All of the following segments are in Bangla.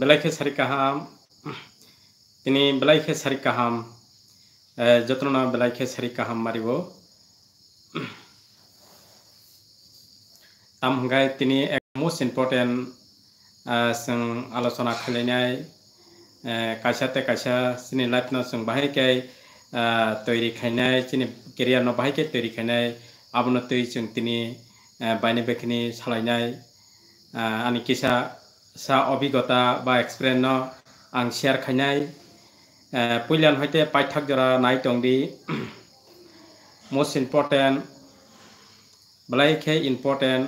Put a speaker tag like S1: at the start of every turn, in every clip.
S1: বেলাই খেসারি কাহাম তিনি বেলাই খেসারি কাহাম যত্ন না বেলাই খেসারি কাহাম মারিব তাম হঙ্গাই তিনি এক মোস্ট ইম্পর্টেন্ট जों आलोचना खालायनाय कायसाते कायसा जोंनि लाइफनाव जों बाहायखाय তৈরি খাইনাই চিনি কেরিয়ার ন বাহাইকে তৈরি খাইনাই আবনতই जों তিনি বাইনে बेखिनि सालायनाय आंनि किसा চা অভিজ্ঞতা বা এক্সপিরিয়েন্স আং শেয়ার খাইনাই পইলান হইতে পাইথাক জরা নাই টংদি most important belaikhe important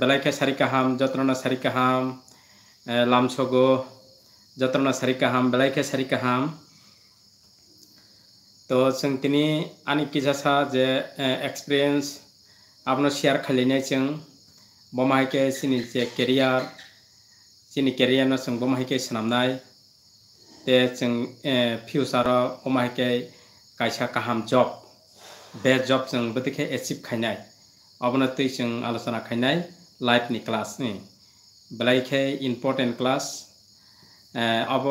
S1: belaikhe sarikaham jatrona sarikaham lamsogo jatrona sarikaham belaikhe sarikaham তো जों दिनै आंनि किजासा जे एक्सपिरियेन्स आपनो शेयर खालामनाय जों बमाहैके सिनि जे केरियार सिनि केरियारनो जों बमाहैके सोनाबनाय ते जों फिउचाराव बमाहैके कायसा गाहाम जब बे जब जों बोदिखे एचिभ खायनाय अबनति जों आलोचना खायनाय लाइफनि क्लासनि बेलायखे इम्पर्टेन्ट क्लास अब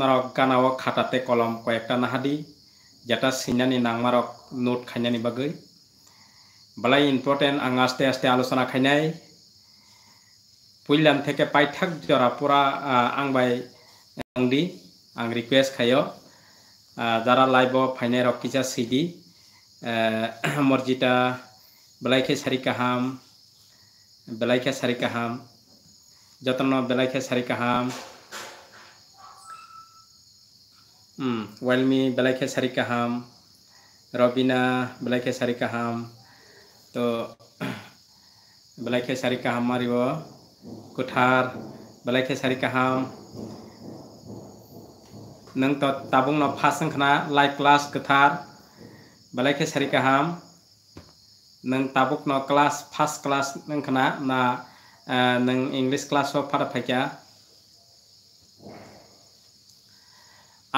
S1: नरक गानाव खाताते कलम कयेकटा नाहादि যেটা সিনানি নাংমারক নোট খাইনানি বাগৈ বলাই ইম্পর্টেন্ট আং আস্তে আস্তে আলোচনা খাইনাই পুইলাম থেকে পাইথাক জরা পুরা আং বাই দি আং রিকুয়েস্ট খাইও যারা লাইভ ফাইনাই রকিচা সিডি মর্জিতা বেলাইখে সারি কাহাম বেলাইখে সারি কাহাম যত্ন বেলাইখে সারি কাহাম ওয়ালমি বেলাইখে সারি কাহাম রবিনা বেলাইখে সারি কাহাম तो बलैखे सारी कहा मारिब गोथार बलैखे सारी कहा नों तो ताबुंग न फास होंखाना लाइक क्लास गोथार बलैखे सारी कहा नों ताबुक न क्लास फार्स्ट क्लास नोंखाना ना नों इंग्लिश क्लास फारा फैया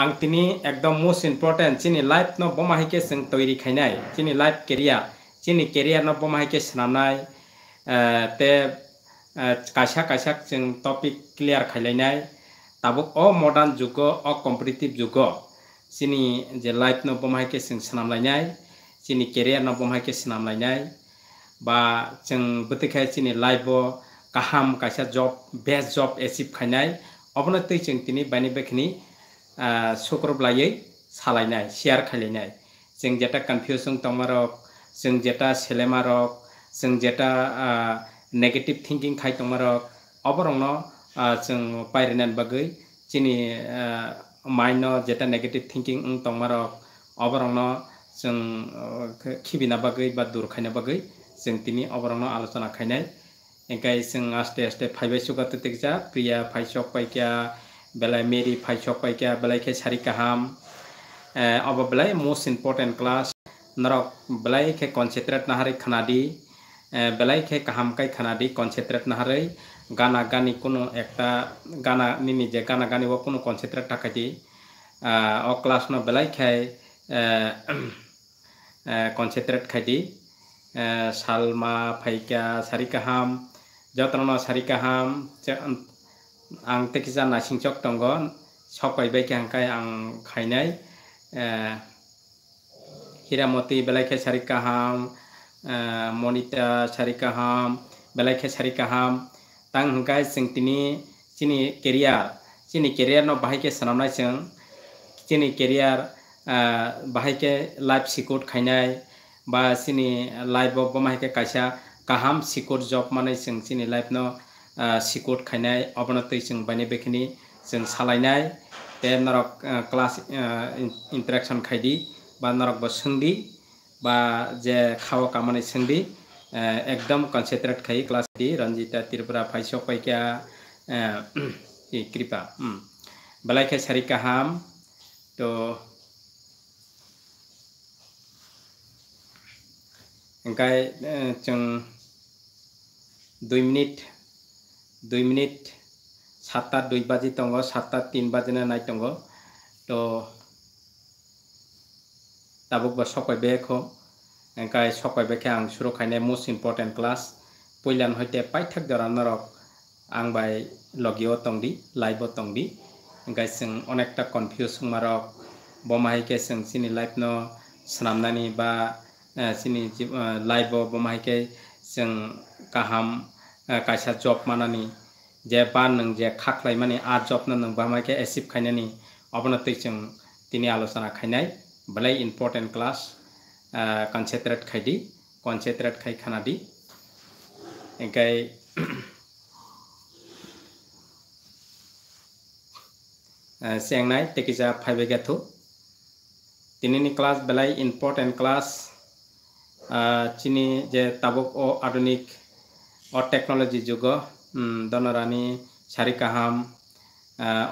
S1: आंग तिनी एकदम मोस्ट इम्पोर्टेंट चीनी लाइफ न बमाहिके जों तैरि खाइनाय चीनी लाइफ केरियार जोंनि केरियारनाव बमाहायके सोनारनाय ते कायसा कायसा जों टपिक क्लियार खालायनाय ताबो अ मडार्न जुग अ कम्पिटिटिभ जुग जोंनि जे लाइफनाव बमाहायके जों सोनारलायनाय जोंनि केरियारनाव बमाहायके सोनारलायनाय बा जों बोथिखाय जोंनि लाइफआव गाहाम कायसा जब बेस्ट जब एचिभ खायनाय अबनोतै जों दिनै बायनि बेखिनि सुक्रब लायै सालायनाय शेयार खालायनाय जों जेटा कनफिउजन तमारक जों जेटा सेलेमा जों जेटा नेगेटिभ थिंकिं खायतमा रक अबरंनो जों पायरेनान बागै जोंनि माइन्ड जेटा नेगेटिभ थिंकिं तंमा रक अबरंनो जों खिबिना बागै बा दूर खायना बागै जों तिनि अबरंनो आलोचना खायनाय এঙ্কাই जों आस्ते आस्ते फाइबाय सुगाते तेकजा प्रिया फाइसक पाइकिया बेलाय मेरि फाइसक पाइकिया बेलायखे सारि गाहाम अब बेलाय most important class narok belai ke konsentrat nahari khanadi eh, belai ke kahamkai khanadi konsentrat nahari গানা গানি কোনো একটা গানা নিনি যে গানা গানি ও কোনো কনসেন্ট্রেট থাকাছি অ ক্লাস ন বেলাই খাই কনসেন্ট্রেট খাইছি সালমা ফাইকা সারি কাহাম যত্ন সারি কাহাম আং তেকিজা নাসিং চক দঙ্গ সকাইবাই হাঙ্কাই আং খাইনাই হীরামতি বেলাইখা সারিকাহাম মনিতা সারিকাহাম বেলাইখা সারিকাহাম তাং হুকাই চিনি চিনি কেরিয়ার চিনি কেরিয়ার ন বাহাইকে সানামনাই চিং চিনি কেরিয়ার বাহাইকে লাইফ সিকিউর খাইনাই বা চিনি লাইফ বমাহাইকে কাইসা কাহাম সিকিউর জব মানে চিং চিনি লাইফ ন সিকিউর খাইনাই অবনতি চিং বাইনে বেখিনি চিং সালাইনাই তে নরক ক্লাস ইন্টারাকশন খাইদি বা નરકબા સંધી બા જે ખાવા કામની સંધી એકદમ કન્સન્ટ્રેટ ખાઈ ક્લાસ દી રંજીતા ત્રિપુરા ફાઈસો કૈક્યા એ કૃપા બલાઈખે સારી કાહામ તો ओंखाय जों दुइ मिनिट दुइ मिनिट सातटा दुइ बाजि दङ सातटा तिन बाजिना नाय दङ त' tabuk ba sokai be kho engkai sokai be ke ang shuru khaine most important class poilan hoite paithak dara narok ang bai logio tongdi live tongdi engkai sing onekta confuse marok bomai ke sing sini live no snamnani ba sini live bomai ke sing kaham kaisa job manani যে বা নং যে খাকলাই মানে আর যত্ন নং বা মাকে এসিভ খাইনানি অবনতি जों তিনি আলোচনা খাইনাই belai important class uh, concentrate uh, khai di concentrate khai khana di engkai seng uh, nai teki ja phaibe ga thu tinini class belai important class uh, cini je tabok o adunik o technology jugo um, donorani sharika ham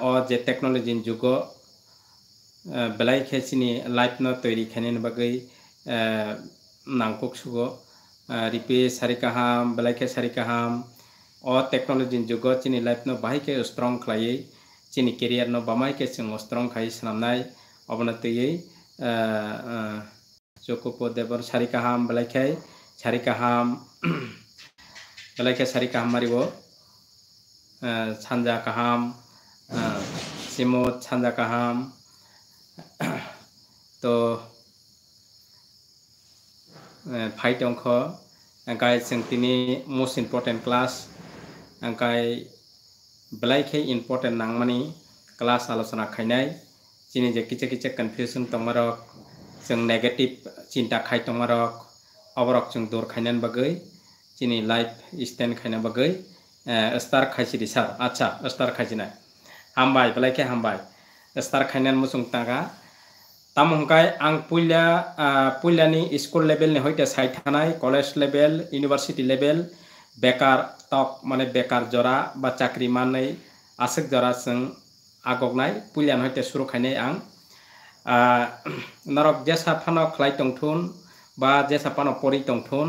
S1: o je technology jugo belai खेसी life na toiri khanen bagai nangkok sugo ripe sari kaham belai ke sari kaham और टेक्नोलॉजी जुग चीनी लाइफ न बाही के स्ट्रंग खाई चीनी केरियर न बमाय के सिंह खाई सामने अवनत ये जोको को देवर सारी काहाम बेला खाई सारी काहाम बेला खाई सारी काहाम मारिब सानजा कहम सिमो सानजा कहम তো ফাইট অঙ্ক গাই जों তিনি মোস্ট ইম্পর্টেন্ট ক্লাস গাই ব্লাইখে ইম্পর্টেন্ট নাংমানি ক্লাস আলোচনা খাইনাই চিনি যে কিছে কিছে কনফিউশন তোমারক जों নেগেটিভ চিন্তা খাই তোমারক অবরক जों দূর খাইনান বাগৈ চিনি লাইফ স্ট্যান্ড খাইনা বাগৈ স্টার খাইছি দিছা আচ্ছা স্টার খাইছি না হামবাই ব্লাইখে হামবাই स्टार खाइनान मुसुंगटागा তাম হংকায় আং পুইলা পুইলানি স্কুল লেভেলনি হইতে সাই থানায় কলেজ লেভেল ইউনিভার্সিটি লেভেল বেকার টক মানে বেকার জরা বা চাকরি মানই আসক জরা সং আগগনাই পুইলান হইতে শুরু খাইনে আং নরক যে সাফানো খ্লাই টংথুন বা যে সাফানো পরি টংথুন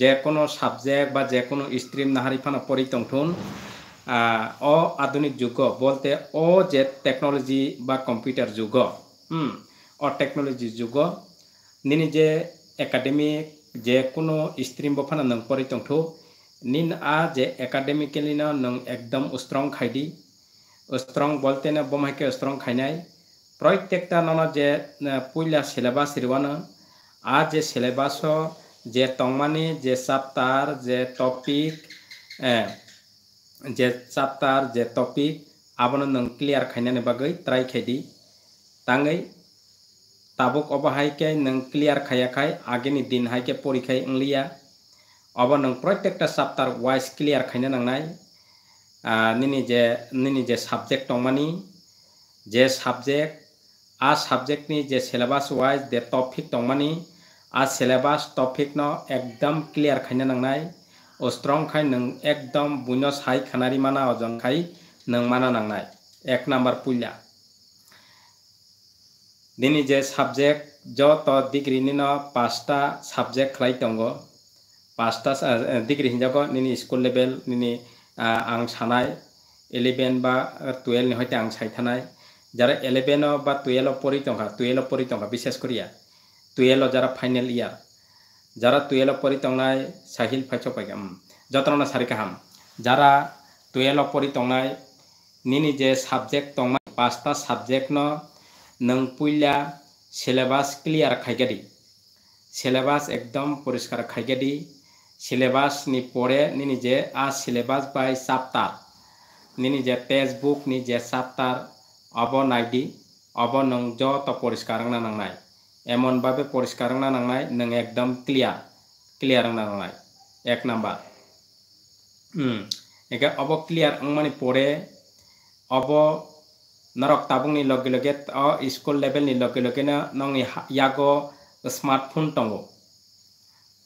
S1: যে কোনো সাবজেক্ট বা যে কোনো স্ট্রিম নাহারি ফানো পরি টংথুন অ আধুনিক যুগ বলতে অ যে টেকনোলজি বা কম্পিউটার যুগ হুম অ টেকনোলজি যুগ নিনি যে একাডেমিক যে কোনো স্ট্রিম বফানা নং পরি তংথু নিন আ যে একাডেমিক্যালি না নং একদম স্ট্রং খাইডি স্ট্রং বলতে না বমাইকে স্ট্রং খাইনাই প্রত্যেকটা নন যে পইলা সিলেবাস রিবান আ যে সিলেবাস যে তংমানি যে চাপ্টার যে টপিক जे चाप्टार जे topic abono nung clear khainani bagai try khaidi tangai tabuk oba hai ke nung clear khaya khai ageni din hai ke porikhai angliya oba nung protecta chapter wise clear khaina nangnai nini je nini je subject tongmani je subject a subject ni je syllabus wise de topic tongmani a syllabus topic no ekdam clear khaina nangnai अस्थ्रंखाय नों एकदम बुनस हाय खानारि माना अजनखाय नों माना नांनाय एक नाम्बार पुल्या दिनै जे साबजेक्ट ज त डिग्रिनि न पाँचटा साबजेक्ट खालाय दङ पाँचटा डिग्रि हिन्जावखौ नोंनि स्कुल लेभेल नोंनि आं सानाय इलेभेन बा टुवेल्भनि हयते आं सायथानाय যারা এলেভেনও বা টুয়েলও পড়ি টঙ্কা টুয়েলও পড়ি টঙ্কা বিশেষ করিয়া টুয়েলও যারা ফাইনাল ইয়ার যারা তুয়েল পরি তংনায় সাহিল ফাইচ পাইকাম যত্ন সারি কাহাম যারা তুয়েল পরি তংনায় নিনি যে সাবজেক্ট তংনায় পাঁচটা সাবজেক্ট নং পুইলা সিলেবাস ক্লিয়ার খাইগাদি সিলেবাস একদম পরিষ্কার খাইগাদি সিলেবাস নি পড়ে নিনি যে আ সিলেবাস বাই চাপ্তার নিনি যে টেক্সট বুক নি যে চাপ্তার অব নাইডি অব নং যত পরিষ্কার নাংনায় এমনভাবে পরিষ্কার না নাই নং একদম ক্লিয়ার ক্লিয়ার না নাই এক নাম্বার একে অব ক্লিয়ার মানে পড়ে অব নরক তাবুংনি লগে লগে স্কুল লেভেলনি লগে লগে নংনি ইয়াগো স্মার্টফোন দঙ্গ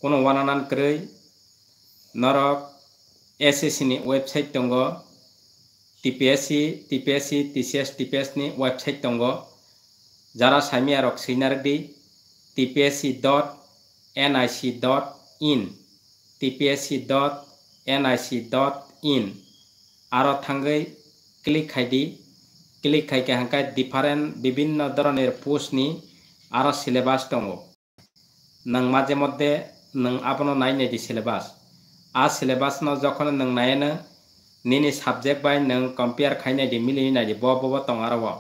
S1: কোনো ওয়ানানান ক্রৈ নরক এস নি ওয়েবসাইট দঙ্গ টিপিএসসি টিপিএসসি টিসিএস টিপিএস নি ওয়েবসাইট দঙ্গ যারা সাইমিয়ারক সিনারডি TPSC dot NIC dot in TPSC dot NIC dot in আরও থাঙ্গই ক্লিক খাইডি ক্লিক খাইকে হাঙ্কাই ডিফারেন বিভিন্ন ধরনের পোস্টনি আরও সিলেবাস দঙ নাজে মধ্যে নো নাইনি সিলেবাস আর সিলেবাস যখন নাইন নিনি সাবজেক্ট বাই নং কম্পিয়ার খাইনাই মিলিনাই ব ব ব টং আরও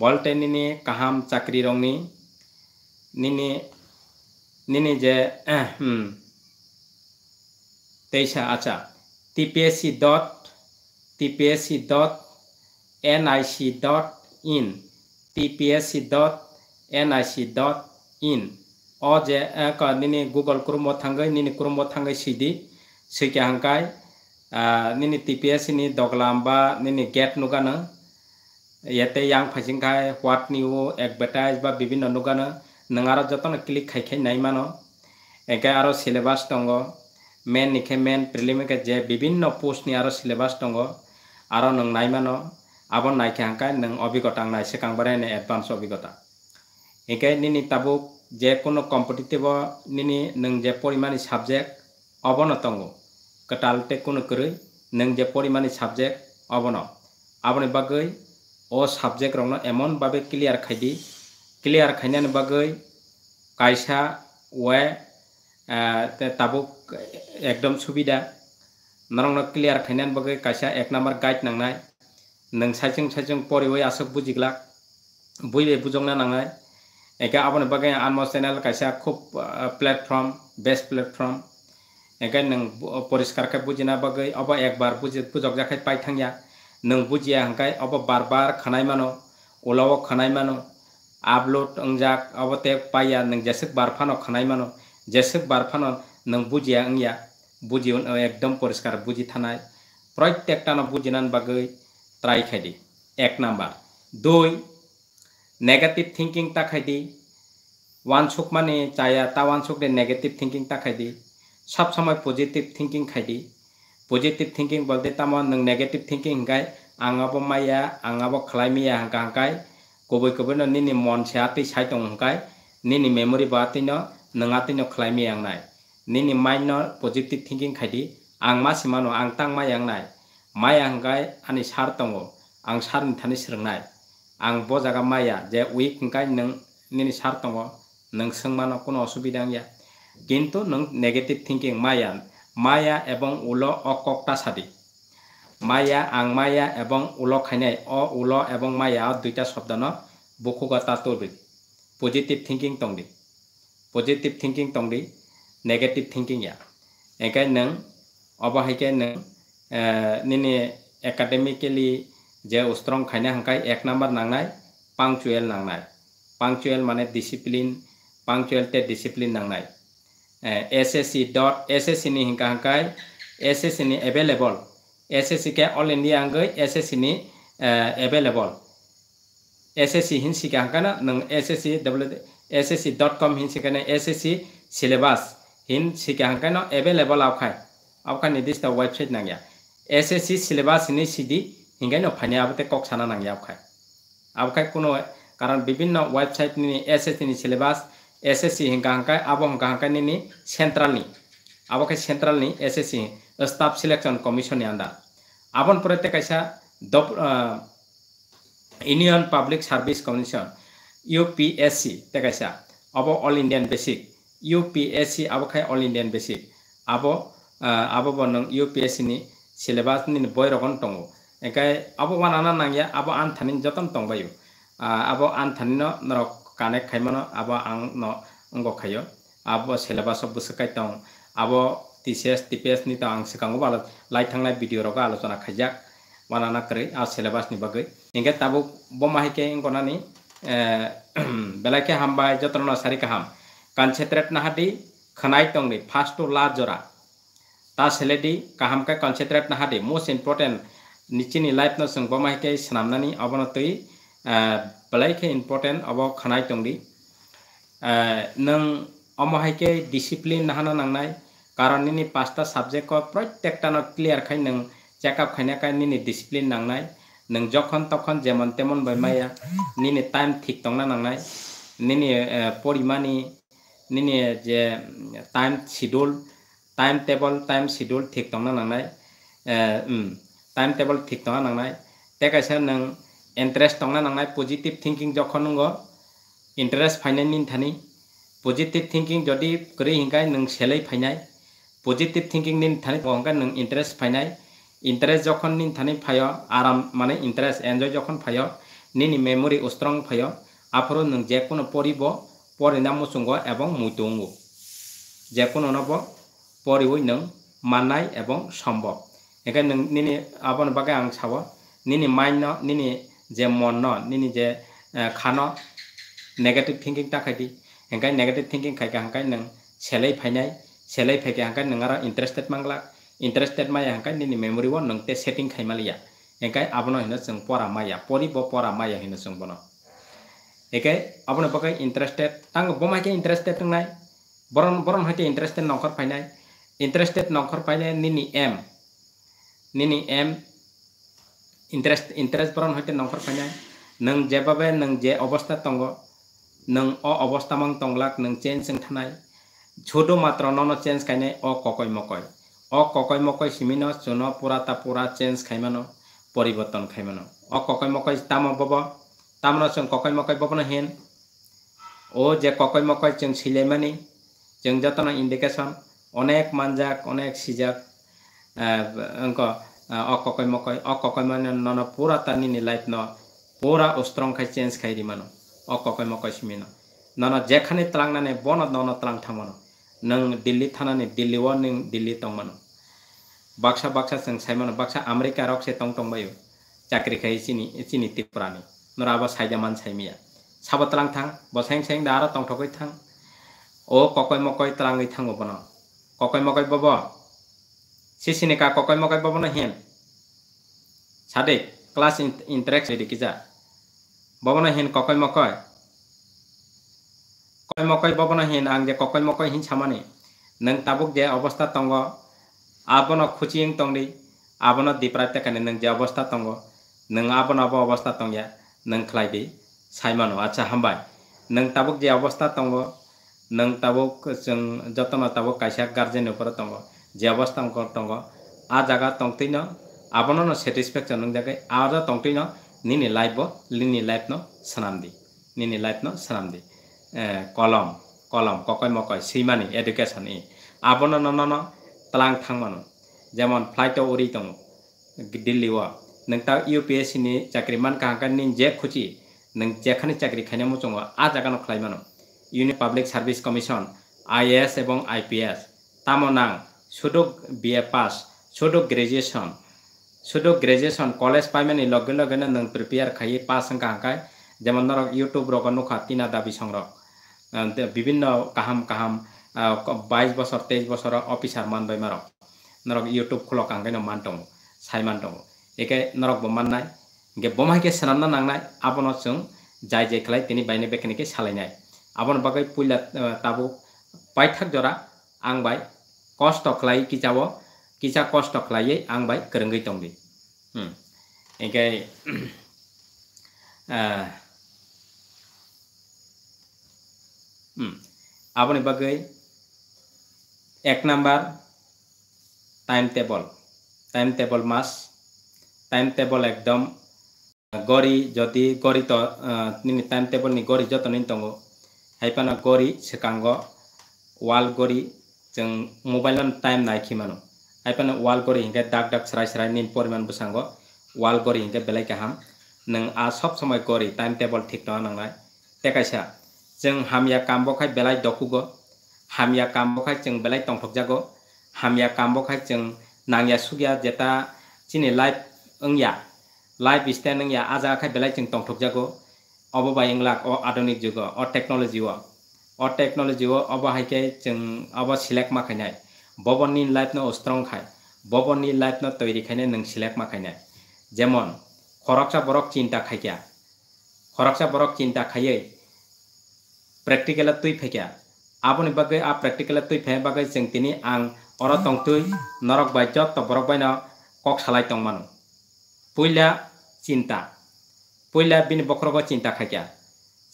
S1: बल्टे निने कहाम चाकरी रंगनी निने निने जे हम्म। तेईस अच्छा TPSC dot TPSC dot N I dot in TPSC dot N I C dot in अजे निने गूगल क्रोम थांगे निने क्रोम थांगे सीधी सैक्य हंगाई निने टीपीएससी नि दगलाम्बा निने गेट नुगानो ইয়াতে ফাইসিং খাই হোয়াট নিউ এডভার্টাইজ বা বিভিন্ন নুগানো নার যত ক্লিক খাই খাই নাই মানো একে আরো সিলেবাস দঙ্গ মেন নিখে মেন প্রিলিমিকে যে বিভিন্ন পোস্ট নি আরো সিলেবাস দঙ্গ আরো নং নাই মানো আবো নাইকে হাঁকাই নং অভিজ্ঞতা নাইসে কাংবারাই নে অ্যাডভান্স অভিজ্ঞতা একে নিনি তাবুক যে কোনো কম্পিটিটিভ নিনি নং যে পরিমাণে সাবজেক্ট অবন তঙ্গ কটালতে কোনো করে নং যে পরিমাণে সাবজেক্ট অবন আবনে বাকি अ साबजेक्ट रंगनो एमन बाबे क्लियर खाइदि क्लियर खाइनान बागै कायसा वे ताबो एकदम सुबिदा नरंनो क्लियर खाइनान बागै कायसा एक नम्बर गाइड नांनाय नों साइजों साइजों परिवै आसक बुजिग्ला बुइले बुजंना नांनाय একে আপনার বাকে আনমস চ্যানেল কাছে খুব প্ল্যাটফর্ম বেস্ট প্ল্যাটফর্ম একে নং পরিষ্কার বুঝিনা বাকে অবা একবার বুঝে বুঝক জাখাই পাই থাঙ্গিয়া nang bujia hangkai abo barbar khanai mano olawo khanai mano upload angjak abo tek paya nang jasik barphano khanai mano jasik barphano nang bujia angya bujiun ekdom poriskar buji thanai প্রত্যেকটানো বুঝিনান বাগৈ ট্রাই খাইদি এক নাম্বার দুই নেগেটিভ থিঙ্কিং তাকাইদি ওয়ান সুক মানে চায়া তা ওয়ান সুক নেগেটিভ থিঙ্কিং তাকাইদি সব সময় পজিটিভ থিঙ্কিং খাইদি positive thinking balte tamo nang negative thinking hingkai angabo maya angabo khlaimiya hangka hangkai koboi koboi no nini mon se ati sai tong hangkai nini memory ba ati no nang ati no khlaimi yang nai nini mind no positive thinking khaidi ang ma simano ang tang ma yang nai maya hangkai ani sar tongo ang sar ni thani srengnai ang bo jaga maya je week hangkai nang nini sar tongo nang sengmano kono osubidang ya kintu nang negative thinking maya মায়া এবং উল অককটা সাদি মায়া আং মায়া এবং উল খাইনাই অ উল এবং মায়া দুইটা শব্দ ন বকুগতা তরবি পজিটিভ থিঙ্কিং তংদি পজিটিভ থিঙ্কিং তংদি নেগেটিভ থিঙ্কিং ইয়া এগাই নং অবহাইকে নং নিনি একাডেমিকেলি যে উস্ত্রং খাইনে হাঁকাই এক নাম্বার নাংনাই পাংচুয়েল নাংনাই পাংচুয়েল মানে ডিসিপ্লিন পাংচুয়েলতে ডিসিপ্লিন নাংনাই S S C dot S S C हिंकाय S S C available S S C के अल इंडिया हंगई S S C available S S C हिंसा S S C W S S C dot com हिंसा एस एस सी सिलेबास हिंसा एवेलेबल आवखाय आवखा निर्दिष्ट वेबसाइट नागे एस एस सी सिलेबास सीधी हिंगाइन फाइने आबते कक साना नागे आवखाय आवखाय कारण विभिन्न website S S C syllabus SSC हिं गाहंकाय आबो हम गाहंकाय निनि सेंट्रलनि आबो के सेंट्रलनि एसएससी स्टाफ सिलेक्शन कमीशननि आन्दार आबन प्रत्येक कैसा Union Public Service Commission UPSC তেকাইছা আবো অল ইন্ডিয়ান বেসিক ইউপিএসসি আবো খাই অল ইন্ডিয়ান বেসিক আবো আবো বনং ইউপিএসসি নি সিলেবাস নি বই রকম টঙ্গো একাই আবো বানানা নাঙ্গিয়া আবো আন থানিন যতন টংবায়ু আবো আন থানিন নরক connect khaimano abo ang no ngo khayo abo syllabus of buskai tong abo TCS TPS ni tang sikango bala lai thangnai video roka alocona khaijak banana kare a syllabus ni bagai inge tabu bomai ke ingkonani বেলাকে হামবা যত্ন নাসারি কাহাম কনসেন্ট্রেট নাহাদি খনাই টংনি ফার্স্ট টু লাস্ট জরা তা সেলেডি কাহামকে কনসেন্ট্রেট নাহাদি মোস্ট ইম্পর্টেন্ট নিচিনি লাইফ নসং বমাহিকে সামনানি অবনতই balaike important abo khanai tongdi nang omohaike discipline nahana nangnai karon nini pasta subject ko protect na clear khai nang checkup khaina kai nini discipline nangnai nang jokhon tokhon jemon temon bai maya nini time thik tongna nangnai nini porimani nini je time schedule time table time schedule thik tongna nangnai time table thik tongna nangnai tekaisa nang interest टंना नांगनाय पजिटिव थिंकिंग जखन नंगो इन्ट्रेस्ट फाइनाय निनथानि पजिटिव थिंकिंग जदि करै हिंगाय नों सेलै फाइनाय पजिटिव थिंकिंग निनथानि हंगाय नों इन्ट्रेस्ट फाइनाय इन्ट्रेस्ट जखन निनथानि फायो आराम माने इन्ट्रेस्ट एन्जय जखन फायो निनि मेमरि स्ट्रं फायो आफोरो नों जेकुनो परिब परिना मुसुंगो एबं मुइतुंगो जेकुनो नब परिवै नों माननाय एबं सम्भब এখানে নিনি আপনার বাকে আং সাব নিনি মাইন্ড নিনি যে মন ন নিনি যে খান নেগেটিভ থিংকিং তাকাইটি হেঙ্কাই নেগেটিভ থিংকিং খাইকে হাঙ্কাই নং সেলাই ফাইনাই সেলাই ফাইকে হাঙ্কাই নং আর ইন্টারেস্টেড মাংলা ইন্টারেস্টেড মাই হাঙ্কাই নিনি মেমোরি ও নং তে সেটিং খাইমালিয়া এঙ্কাই আপন হিনো যেন পড়া মাইয়া পড়ি ব পড়া মাইয়া হিনো যেন বন একাই আপন বকে ইন্টারেস্টেড তাঙ্ক বমাইকে ইন্টারেস্টেড নাই বরণ বরণ হয়তো ইন্টারেস্টেড নখর ফাইনাই ইন্টারেস্টেড নখর ফাইনাই নিনি এম নিনি এম ইণ্টাৰেষ্ট ইণ্টাৰেষ্ট বৰণ সৈতে নংখৰ খনাই নং যে বাবে নং যে অৱস্থা টংগ নং অ অৱস্থা মং টংলাক নং চেঞ্জ থানাই ঝুডো মাত্ৰ নন চেঞ্জ খাইনে অ ককৈ মকৈ অ ককৈ মকৈ সিমিন চুন পুৰা তা পুৰা চেঞ্জ খাই মান পৰিৱৰ্তন খাই মান অ ককৈ মকৈ তাম বব তাম ন চং ককৈ মকৈ বব ন হেন অ যে ককৈ মকৈ চং চিলাই মানি যং যতন ইণ্ডিকেশ্যন অনেক মানজাক অনেক চিজাক অককয় মকয় অককয় মানে নন পুরা তানি নি লাইফ ন পুরা অস্ত্রং খাই চেঞ্জ খাই দিমান অককয় মকয় সিমিন নন যেখানে ত্রাং নানে বন নন ত্রাং থামান নং দিল্লি থানানি দিল্লি ও নং দিল্লি তংমান বাক্সা বাক্সা সং সাইমান বাক্সা আমেরিকা রক সে তং তংবায়ু চাকরি খাই চিনি চিনি ত্রিপুরানি নরা আবার সাইজামান সাইমিয়া সাবা ত্রাং থাং বসাইং সাইং দা আর তংঠকই থাং ও ককয় মকয় ত্রাঙই থাঙ্গো বন ককয় মকয় বব sisi nika koko mo kai bobono hin sadik class interaksi di kiza bobono hin koko mo koi koi mo koi bobono hin ang je koko mo koi hin chamani neng tabuk je obosta tonggo abono kucing tong di abono di prate kane neng je obosta tonggo neng abono abo obosta tongga neng klai di saimano acha hambai neng tabuk je obosta tonggo neng tabuk jeng jotono tabuk kaisak garjen neng poro tonggo যে অবস্থা তঙ্গ আ জায়গা তংতই ন আবনন স্যাটিসফ্যাকশন জায়গায় আর তংতই ন নিনি লাইফ লিনি লাইফ ন সানাম দি নিনি লাইফ ন সানাম দি কলম কলম ককয় মকয় সৈমানী এডুকেশন ই আবনন ন তালাং থাংমানো যেমন ফ্লাইটও ওরি দিল্লি ও নাক ইউপিএসসি নি চাকরি মান কাহাকান নিন যে খুচি নং চাকরি খাইনে চো আ জাগানো খাইমানো Union Public Service Commission IAS এবং আইপিএস তামো ছোটো বিএ পাস ছোটো গ্রেজুয়েশন ছোটো গ্রেজুয়েশন কলেজ পাইমেনি লগে লগে নং প্রিপেয়ার খাই পাস কাহাকায় যেমন ধরো ইউটিউব রক নুখা তিনা দাবি সংরক বিভিন্ন কাহাম কাহাম বাইশ বছর তেইশ বছর অফিসার মান বাই মারক নরক ইউটিউব খোলক আঙ্গাইন মান দো সাই মান দো একে নরক বমান্নায় গে বমাইকে সামনা নাংনায় আবন চং যাই যে খেলাই তিনি বাইনে বেকেনিকে সালাইনায় আবন বাকে পুইলা তাবু পাইথাক জরা আং বাই कस्त'ख्लाय किजाबो किजा कस्त'ख्लायै आं बाय गोरोंगै दंदि ओंखाय আপনি বাকে এক number time table time table মাস টাইম টেবল একদম গড়ি যদি গড়ি তো টাইম টেবলনি গড়ি যত নিন দङ হাইপানা গড়ি সেকাঙ্গ ওয়াল গড়ি जों मोबाइल टाइम नाइकि मानो आइपान वाल गरि हिंगे दाग दाग स्राय स्राय निम परिमाण बसांगो वाल गरि हिंगे बेलाय गाहाम नों आ सब समय गरि टाइम टेबल ठीक नङा नांनाय टेकाइसा जों हामिया कामबखाय बेलाय दखुगो हामिया कामबखाय जों बेलाय टंथकजागो हामिया कामबखाय जों नांया सुगिया जेता चिनि लाइफ ओंया लाइफ स्टाइल ओंया आजाखाय बेलाय जों टंथकजागो अबबा इंलाक अ आधुनिक जुग अ टेक्न'ल'जिआव o technology o abo haike jeng abo select ma khainai bobon ni life no strong khai bobon ni life no toiri khainai nang select ma khainai jemon খরকসা বরক চিন্তা খাইকা খরকসা বরক চিন্তা খাইয়ে প্র্যাকটিক্যাল তুই ফেকা আপনি বাকে আ প্র্যাকটিক্যাল তুই ফে বাকে যেন তিনি আং অর তংতুই নরক বাইজ তবরক বাইন কক সালাই তংমানু পইলা চিন্তা পইলা বিন বক্রগ চিন্তা খাইকা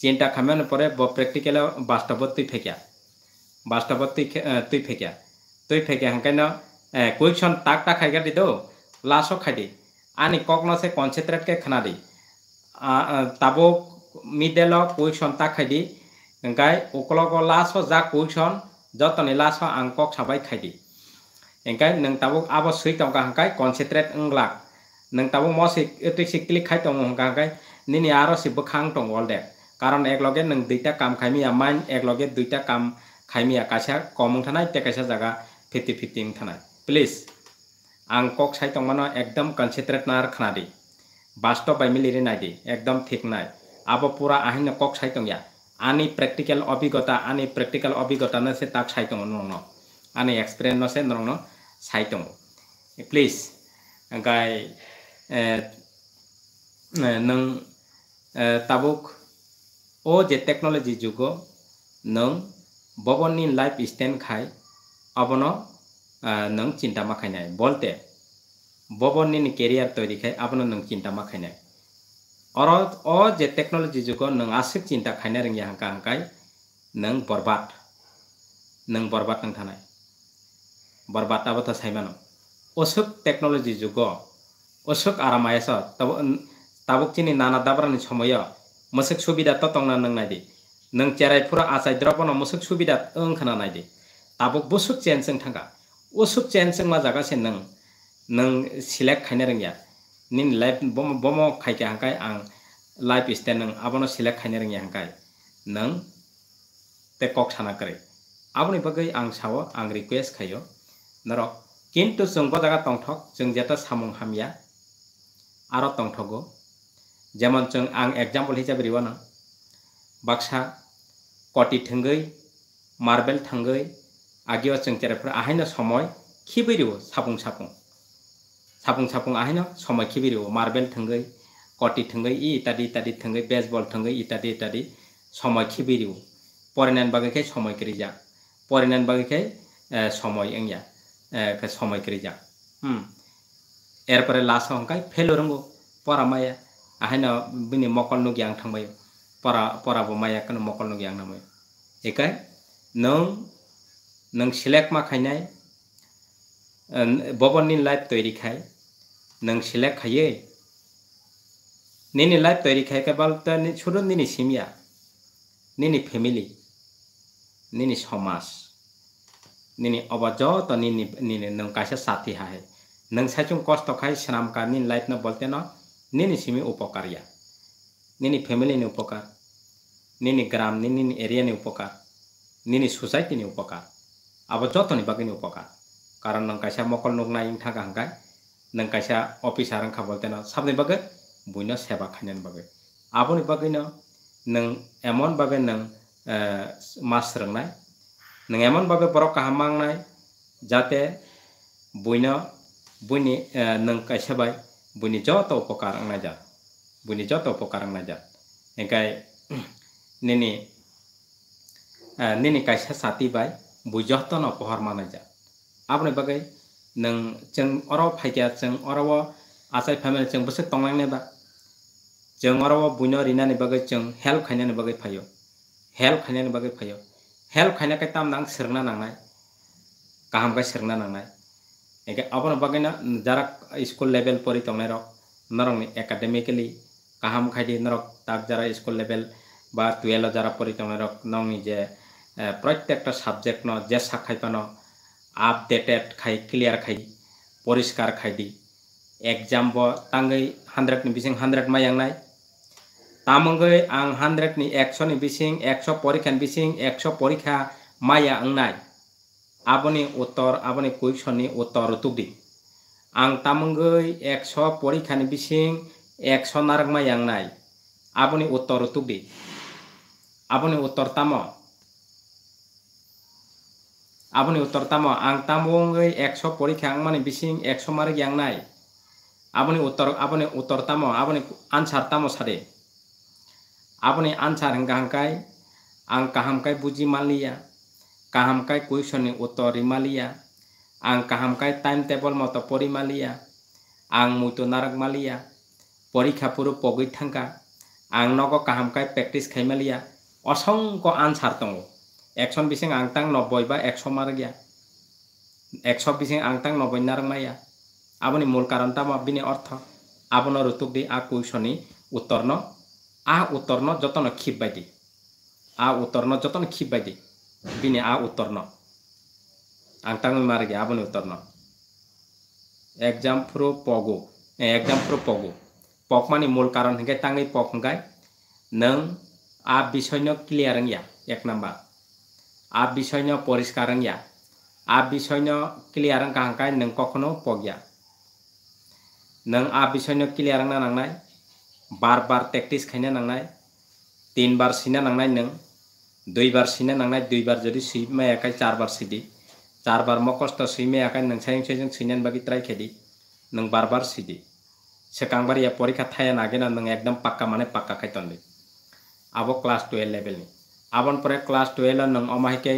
S1: চেনটা খামেন পরে প্র্যাকটিক্যালে বাস্তবত তুই ফেঁকা বাস্তবত তুই তুই ফেঁকা তুই ফেঁকা হ্যাঁ কেন কুইকশন টাকটা খাই দি তো লাশও খাই দি আনি কখনো সে কনসেন্ট্রেটকে খানা দি তাব মিডেল কুইকশন তাক খাই দি হেঁকাই উকলক লাশ যা কুইকশন যতনি লাশ আংকক সাবাই খাই দি নং নাবো আবো সুই টঙ্কা হাঁকাই কনসেন্ট্রেট ওংলাক নাবো ताबो मो से क्लिक खाई হাঁকাই নিনি আরো সে आरो सिबो দেখ কারণ একলগে নং দুইটা কাম খাইমিয়া মাইন একলগে দুইটা কাম খাইমিয়া কাইসা কম থানায় তে কাইসা জায়গা ফিতি ফিতিং থানায় প্লিজ আং কক সাই তংমানো একদম কনসেন্ট্রেট নার খানাদি বাস্তব বাই মিলিরে নাইদি একদম ঠিক নাই আবো পুরা আহিন কক সাই তংয়া আনি প্র্যাকটিক্যাল অভিজ্ঞতা আনি প্র্যাকটিক্যাল অভিজ্ঞতা নসে তাক সাই তং নরং আনি এক্সপিরিয়েন্স নসে নরং সাই তং প্লিজ গাই নং তাবুক ओ जे टेक्नोलॉजी जुग नों बबननि लाइफ स्टेन खाय अबनो नों चिन्ता माखायनाय बलते बबननि केरियार तयरि खाय अबनो नों चिन्ता माखायनाय अर ओ जे टेक्नोलॉजी जुग नों आसिर चिन्ता खायना रिङि हांका हांकाय नों बर्बाद नों बर्बाद नों थानाय बर्बाद आबो था सायमान अशोक टेक्नोलॉजी जुग अशोक आरामायस तब तबक चिनि नाना दाब्रानि समय মুসুক সুবিধা তো তংনা নংনাইদি নং চেরাই পুরা আসাই দ্রবন মুসুক সুবিধা ওং খানাইদি তাবুক বুসুক চেনসং থাকা উসুক চেনসং মা জাগাসে নং নং সিলেক্ট খাইনে রঙিয়া নিন লাইফ বম বম খাইকে হাঁকাই আং লাইফ স্টাইল নং আবনো সিলেক্ট খাইনে রঙিয়া হাঁকাই নং তে কক সানা করে আবনি বাকি আং সাও আং রিকুয়েস্ট খাইও নরক কিন্তু জঙ্গ জায়গা টংথক জং যেটা সামং হামিয়া আরো টংথগো যেমন जों आं एग्जाम्पल हिसाबै रिवाना बाक्सा कटि थोंगै मार्बेल थांगै আগেও जों तेरेफोर आहायनो समय खिबैरिव साबुं साबुं साबुं साबुं आहायनो समय खिबैरिव मार्बेल थोंगै कटि थोंगै इ इत्यादि इत्यादि थोंगै बेसबल थोंगै इत्यादि इत्यादि समय खिबैरिव फरायनान बागैखाय समय करिजा फरायनान बागैखाय সময় এংয়া সময় করি যা হুম এরপরে লাস্ট হংকায় ফেলো রঙ্গো পরামায়া ahana bini mokol no gyang thangbai para para bo maya kan mokol no gyang namai ekai nong nong select ma khainai bobon ni life toiri khai nong select khaiye nini life toiri khai ka bal ta ni churun nini simya nini family nini সমাজ nini obajo to nini nini nong kaisa sathi hai nong sa chung cost khai sram ka nini life na bolte na nini simi upokar ya nini family ni upokar nini gram nini area ni upokar nini society ni upokar apa joto ni bagi ni upokar karena nang kaisa mokol nung na ingta ka hangkai nang kaisa opi sarang ka bolte na sabni bagi buina seba kanyan bagi apa ni bagi nang emon bagi nang eh, master rang nai nang emon bagi porok ka hamang nai jate buina buini eh, nang kaisa bai buni joto pokarang karang najat buni joto po karang najat yang nini eh, nini kai sati bai bujoh to no pohor manajat apne bagai neng ceng oro phaja ceng oro asai family ceng besek tonglang ne ba ceng oro bunyo rina ne bagai ceng help kanya ne bagai payo, help kanya ne bagai payo, help kanya kai tam nang sirna nang nai kaham kai sirna nang nai ege abono bagina jarak school level pori tong nerok norong ni academically kaham khaidi norok tak jara school level ba twelve jara pori tong nerok nong je প্রত্যেকটা সাবজেক্ট ন যে শাখাইতন আপডেটেড খাই ক্লিয়ার খাই পরিষ্কার খাইদি এক্সাম ব তাঙ্গই হান্ড্রেডনি বিসিং হান্ড্রেড মাইয়াংনাই তামঙ্গই আং হান্ড্রেডনি একশোনি বিসিং একশো পরীক্ষানি বিসিং একশো পরীক্ষা মাইয়া আংনাই આબને ઉત્તર આબને કોઈક્ષને ઉત્તર તુગડી આંગ તામંગઈ એકશ પરીક્ષાની બિસિંગ એકશ નારગમાં নাই আবনে ઉત્તર તુગડી আবনে ઉત્તર তাম আবনে উত্তর তাম আং তামই একশো পরীক্ষা আং মানে বিশিং একশো মারে গ্যাং নাই আপনি উত্তর আপনি উত্তর তাম আপনি আনসার তাম সাদে আপনি আনসার হাঙ্কা হাঙ্কাই আং কাহামকাই বুঝি মালিয়া কাহামকায় কুইশনি উত্তরিমালিয়া আং কাহামকায় টাইম টেবল মতো পরিমালিয়া আং মুইতো নারক মালিয়া পরীক্ষা পুরো পগৈ থাঙ্কা আং নগ কাহামকায় প্র্যাকটিস খাইমালিয়া অসংখ্য আনসার দङ একশন বিসিং আংতাং নব্বই বা একশো মার গিয়া একশো বিসিং আংতাং নব্বই নারক মাইয়া আপনি মূল কারণটা মাবিনি অর্থ আপনার ঋতুক দি আ কুইশনি উত্তর্ণ আ উত্তর্ণ যতন ক্ষিপ বাইদি আ উত্তর্ণ যতন ক্ষিপ বাইদি bini a uttorno ang tangul margi abani uttorno exam pro pogo exam pro pogo pok mani mul karon hingai tangi pok hingai nang a bisoyno clear ya ek number a bisoyno poriskar ya a bisoyno clear ang kahangkai nang kokno pogya nang a bisoyno clear ang na nangnai বার বার প্র্যাকটিস খাইনা নাंनाय তিনবার সিনা নাंनाय नों दुईबार सिने नांनाय दुईबार जदि सिमा एकाय चारबार सिदि चारबार मकस्त सिमे एकाय नोंसायजों सिनेन बागि ट्राय खेदि नों बार बार सिदि सेकांबार या परीक्षा थाया नागिना नों एकदम पाक्का माने पाक्का खायतनदि आबो क्लास टुवेल्भ लेभेलनि आबन परे क्लास टुवेल्भ नों अमाहिके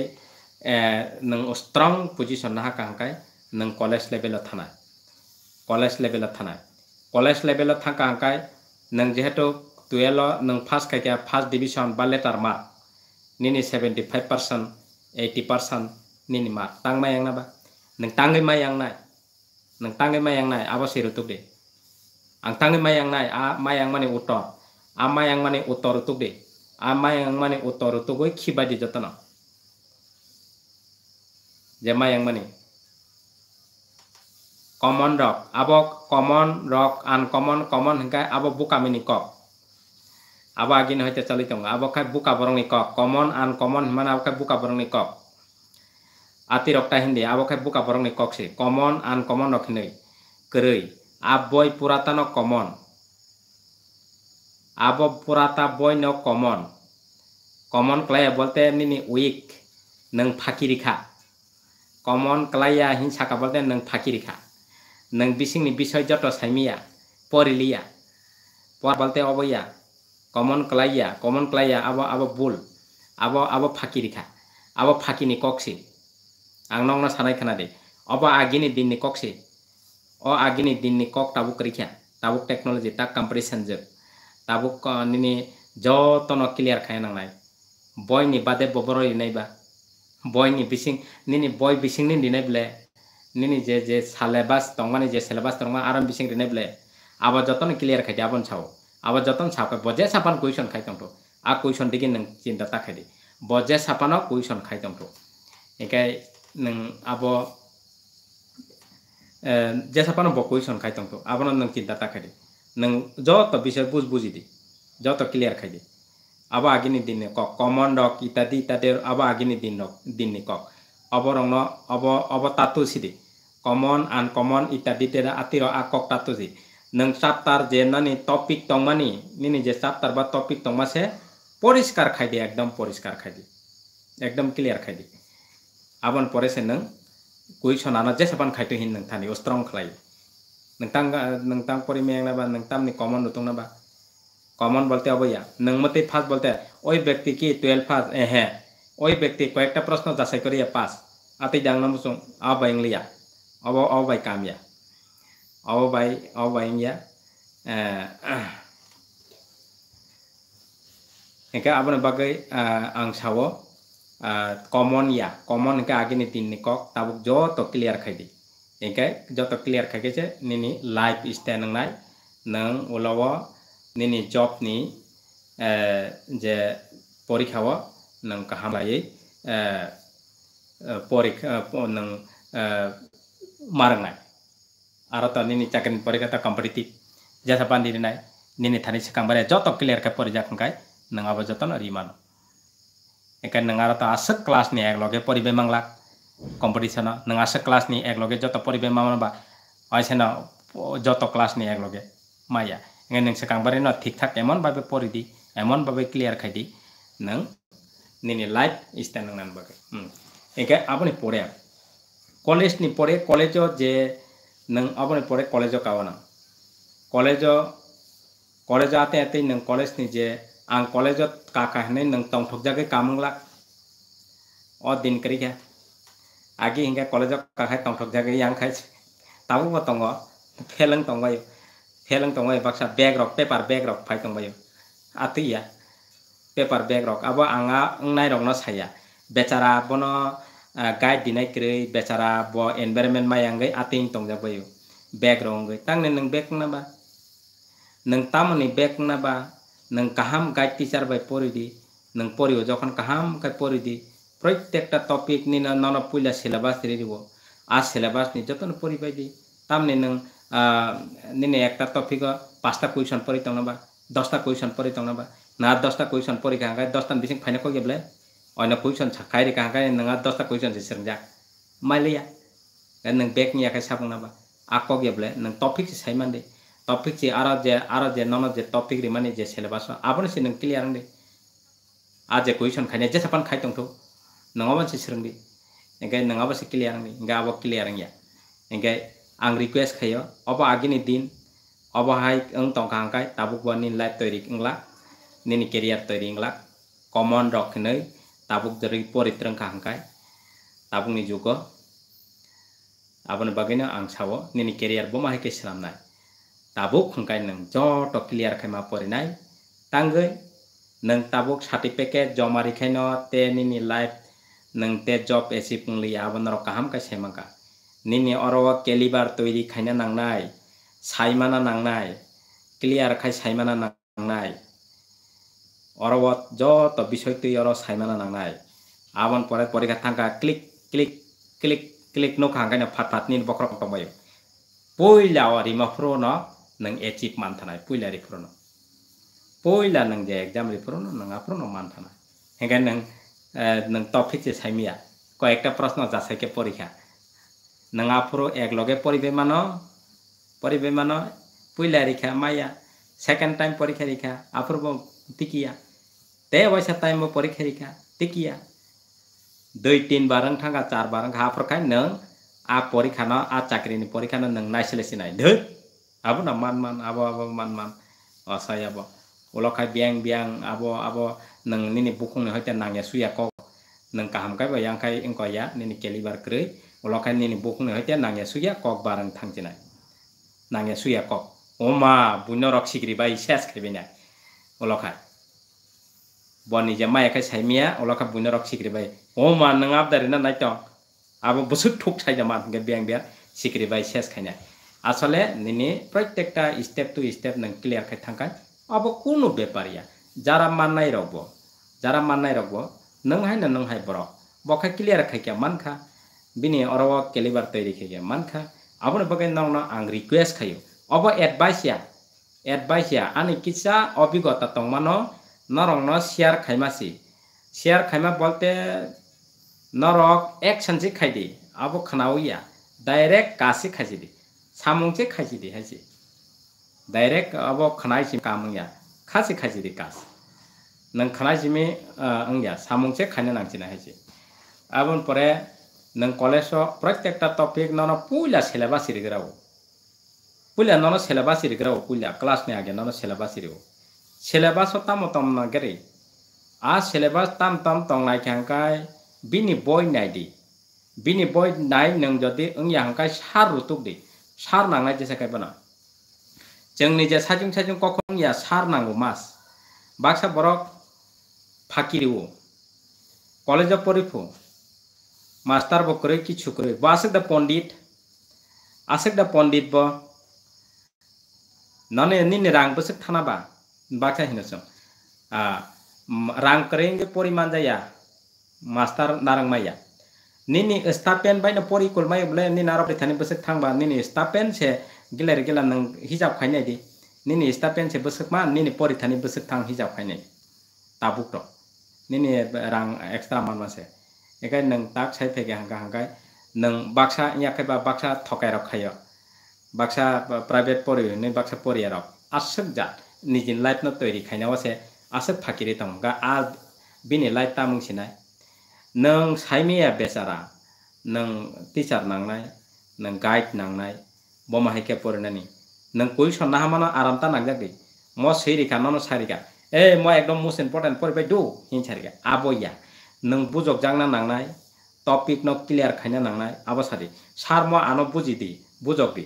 S1: नों स्ट्रं पजिसन हाका हांखाय नों कलेज लेभेलाव थानाय कलेज लेभेलाव थानाय कलेज लेभेलाव थांखा हांखाय नों जिहेतु टुवेल्भ नों फार्स्ट खायखिया फार्स्ट डिभिसन बा letter mark nini 75 persen 80 persen nini ma tang ma yang ba neng tang ma yang nai neng tang ma yang nai apa sih rutuk deh ang tang ma yang nai a ma yang mana utor a ma yang mana utor rutuk deh a ma yang mana utor rutuk gue kiba di jatana jema yang mana common rock abo common rock uncommon common hingga abo buka mini kok আবা আগিন হইতে চালিত আবখায় বুকা বরংনি কক কমন আন কমন হিমান আবখায় বুকা বরং বরংনি কক আতিরক্তা হিন্দি আবখায় বুকা বরং বরংনি সে কমন আন কমন রখিনৈ কरै আব বই পুরাতন কমন আব পুরাতা বই ন কমন কমন ক্লাই বলতে নি উইক নং ফাঁকি রেখা কমন ক্লাইয়া সাকা বলতে নং ফাঁকি রেখা নং বিসিংনি বিষয় যত সাইমিয়া পরিলিয়া পর বলতে অবৈয়া কমন ক্লাইয়া কমন ক্লাইয়া আব আব বুল আব আব ফাঁকি রেখা আব ফাঁকি নি ককসি আং নং না সানাই খানা দে অব আগিনি দিন নি ককসি অ আগিনি দিন নি কক টাবুক রেখা টাবুক টেকনোলজি তাক কম্পিটিশন যে নি নিনি যতন ক্লিয়ার খাই নাং নাই বই নি বাদে ববর নাই বা বই নি বিশিং নিনি বই বিশিং নি দিনাই বলে নিনি যে যে সালেবাস তঙ্গানি যে সিলেবাস তঙ্গা আরাম বিশিং দিনাই বলে আবার যতন ক্লিয়ার খাইছে আবন ছাও अब जतन छाप बजे छापान क्वेश्चन खाइतंटो आ क्वेश्चन दिखे नों चिंता ताखादे बजे छापाना क्वेश्चन खाइतंटो इनके नों अब जे छापाना ब क्वेश्चन खाइतंटो अब नों चिंता ताखादे नों जत विषय बुझ बुझिदे जत क्लियर खाइदे अब आगे दिन कक कमन रक इत्यादि इत्यादि अब आगे दिन दिन कक अब रंग अब अब तातुसी दे कमन आन कमन इत्यादि आतिर आ कक तातुसी नों जे जेनानि टपिक मानी निनि जे साप्तार बा टपिक दंमा से परिष्कार खाइदे एकदम परिष्कार खाइदे एकदम क्लियर खाइदे आबन परे से नों कुइसन आना जेसेबां खाइदो तो हिन नोंथांनि स्ट्रं खालायो नोंथां नोंथां परिमेंनाबा नोंथांनि कमन बोलते अब या मते फास्ट बोलते ओइ व्यक्ति की टुवेल्व फास्ट ए ओ व्यक्ति ব্যক্তি प्रश्न প্রশ্ন যাচাই করিয়া পাস আতে ডাং নাম আবাইংলিয়া अब অবাই কামিয়া අවබයි අවබයින්ය එක අපන බගයි අංශාව কমন ইয়া কমন একে আগে নি তিন কক তাবুক যত ক্লিয়ার খাইদি একে যত ক্লিয়ার খাইছে নি লাইফ স্টাইল নাই নি উলাব জব নি যে পরীক্ষাও নং পরীক্ষা নং মারনায় arata nini chakin pori kata competitive jasa pan dini nai nini tani cakang bare joto clear ka pori jakang kai nang apa joto no rimano ikan nang arata asek kelas ni ek loge pori bemang lak competition nang asek kelas ni ek loge joto pori bemang ba sena joto kelas ni ek loge maya ngan neng cakang bare no tik tak emon babe pori di emon babe clear khai di nang nini life stand nang nan bage eke pori ya, college pori পরে jo je ನಂಗೆ ಅವನು ಪೊರೆ ಕಾಲೇಜಕ್ಕೆ ಅವನ ಕಾಲೇಜು ಕಾಲೇಜ್ ಆತೆ ಆತೆ ನಂಗೆ ಕಾಲೇಜ್ ನಿಜೆ ಆಂಗ್ ಕಾಲೇಜ್ ಕಾಕ ಹಣ್ಣೆ ನಂಗೆ ತಮ್ಮ ಠೊಕ್ಜಾಗೆ ಕಾಮಂಗ್ಲ ಓ ದಿನ ಕರಿಗೆ ಆಗಿ ಹಿಂಗೆ ಕಾಲೇಜ್ ಕಾಕ ತಮ್ಮ ಠೊಕ್ಜಾಗೆ ಯಾಂಗ್ ಕಾಯ್ಚೆ ತಾವು ಬತ್ತಂಗ ಫೇಲಂಗ್ ತಂಗಯ್ಯ ಫೇಲಂಗ್ ತಂಗಯ್ಯ ಬಕ್ಷ ಬ್ಯಾಗ್ ರೊಕ್ ಪೇಪರ್ ಬ್ಯಾಗ್ ರೊಕ್ ಫಾಯ್ ತಂಗಯ್ಯ ಆತಯ್ಯ ಪೇಪರ್ ಬ್যাগ রক আবার আঙা নাই রকন সাইয়া বেচারা বন guide dinai kre becara bo environment ma yang gai ating tong ja bayo bag rong gai tang neng bag na ba neng tam ni bag na ba neng kaham guide teacher bai pori di neng pori o jokhon kaham kai pori di প্রত্যেকটা টপিক নি নন পুইলা সিলেবাস রে দিব আর সিলেবাস নি যতন পরি পাই দি তামনে নং নিনে একটা টপিক পাঁচটা কুইশন পড়ি তাম বা দশটা কুইশন পড়ি তাম বা না দশটা কুইশন পড়ি খাঙ্গাই দশটা বিশিং ফাইনাল কই গেবলে होना कोईसन छक्का कह ना दस कोईसन से जा मैलिया नैग निखा सब नाबा आको गेबले नपिक से सैमान दे टपिक से आर जे आर जे नन जे टपिक रे मानी जे सिलेबास आबन से न्लियर दे आज जे कोईसन खाने जे सपन खाई दंग नंगा से सर नंगा से क्लियर इंगे अब क्लियर इंगे आं रिक्वेस्ट खाइ अब आगे दिन अब हाई टाबुक निन लाइफ तैरी इंगला निन कैरियर तैरी कमन रखनी tabuk dari poritrang kahangkai tabung ni jugo abon bagina ang sawo nini career bo mahike selam nai tabuk hangkai nang joto clear khaima pori nai tangai nang tabuk certificate joma rikhai no te nini life nang te job esi pungli abon ro kaham kai semaka nini oro kelibar toiri khaina nang nai saimana nang nai clear khai saimana nang nai orowat jo to bisoik tu yoro saimana nang nai awan poret porikat tangka klik klik klik klik no kang kana phat phat nin bokrok to moyo poila ori ma pro no nang echip man thanai poila ri pro no poila nang je exam ri pro no nang apro no man thanai henga nang nang topic je saimia ko ekta prashno jasai ke porikha nang apro ek loge poribe mano poribe mano poila rikha maya second time পরীক্ষা রেখা আপুর tikia te wasa taimo porikherika tikia doi tin barang tangga car barang ka afro kain neng a porikana a cakri ni porikana neng nai sile sinai Dud, abo na man man abo abo man man wasa ya bo ulo kai biang biang abo abo neng nini bukung ni hoite nang ya suya kok. neng kaham kai bo yang kai engko ya, nini keli bar kri ulo kai nini bukung ni hoite nang ya suya kok barang tang sinai nang ya suya ko Oma bunyo rok sikri bayi ses kri binyai olokha boni je mai khai saimia olokha buina rok sikri bai o oh, man nanga abdari na nai tong abo busuk thuk sai da man ge biang bia sikri bai ses khaina আসলে নিনি প্রত্যেকটা স্টেপ টু স্টেপ নং ক্লিয়ার খাই থাকায় আবো কোনো ব্যাপারিয়া যারা মাননাই রকব যারা মাননাই রকব নংহাই না নংহাই বড় বখা ক্লিয়ার খাইকে মানখা বিনি অরব কেলিবার তৈরি খাইকে মানখা আপনার বগে নং আং রিকুয়েস্ট খাইও অব এডভাইস ইয়া এডভাইস ইয়া আনি কিসা অভিজ্ঞতা তংমানো নরং শেয়ার খাইমাসি শেয়ার খাইমা বলতে নরক এক সানসি খাইদি আবো খানাও ইয়া ডাইরেক্ট কাশি খাইছিদি খাইছি দি হাইছি ডাইরেক্ট আবো খানাইছি কামুয়া খাসি খাইছিদি কাশ নং খানাইছিমি ইয়া সামুংসে খাইনে না হাইছি আবন পরে নং কলেজ প্রত্যেকটা টপিক নন পুইলা সিলেবাস সিরিগরাও पुल्या नन सिलेबस इरग्राव पुल्या क्लास ने आगे नन सिलेबस इरो सिलेबस तम तम नगरे आ सिलेबस तम तम तंग नाय खांकाय बिनि बय नाय दि बिनि बय नाय नों जदि ओं यांकाय सार रुतुक दि सार नांनाय जेसा काय बना जोंनि जे साजुं साजुं कखन या सार नांगौ मास बाक्सा बरक फाकिरिव कलेज परिफु मास्टर बकरे किछु करे बासक द पंडित आसक द पंडित ब नने निन्ने रंग बस थाना बा बाक्षा हिना सम रंग करेंगे पोरी मान जाया मास्टर नारंग माया निन्ने स्टापेन बाय ना पोरी कुल माय बोले निन्ने नारा पे थाने बसक थांग बा निन्ने स्टापेन से गिलर गिला नंग हिजाब खाने दी निन्ने स्टापेन से बस मा निन्ने पोरी थाने बस थांग हिजाब खाने ताबुक तो निन्ने रंग एक्स्ट्रा मान मा से एकाय नंग ताक छाय फेगे हंगा हंगा नंग बाक्षा या बाक्षा थकाय रखायो baksa private pori ni baksa pori arab asep jat nijin life na toiri khaina wase asep phakiri tong ga a bini life ta mung sinai nang saimiya besara nang teacher nangnai nang guide nangnai boma haike porinani nang koi sonna hamana aramta nangjak dei mo seirika nano sarika ए म एकदम मोस्ट इम्पर्टेन्ट परिबाय दु हिंसारिका आबया नों बुजक जांना नांनाय टपिक न क्लियार खायना नांनाय आबासारि सार म आनो बुजिदि बुजक दि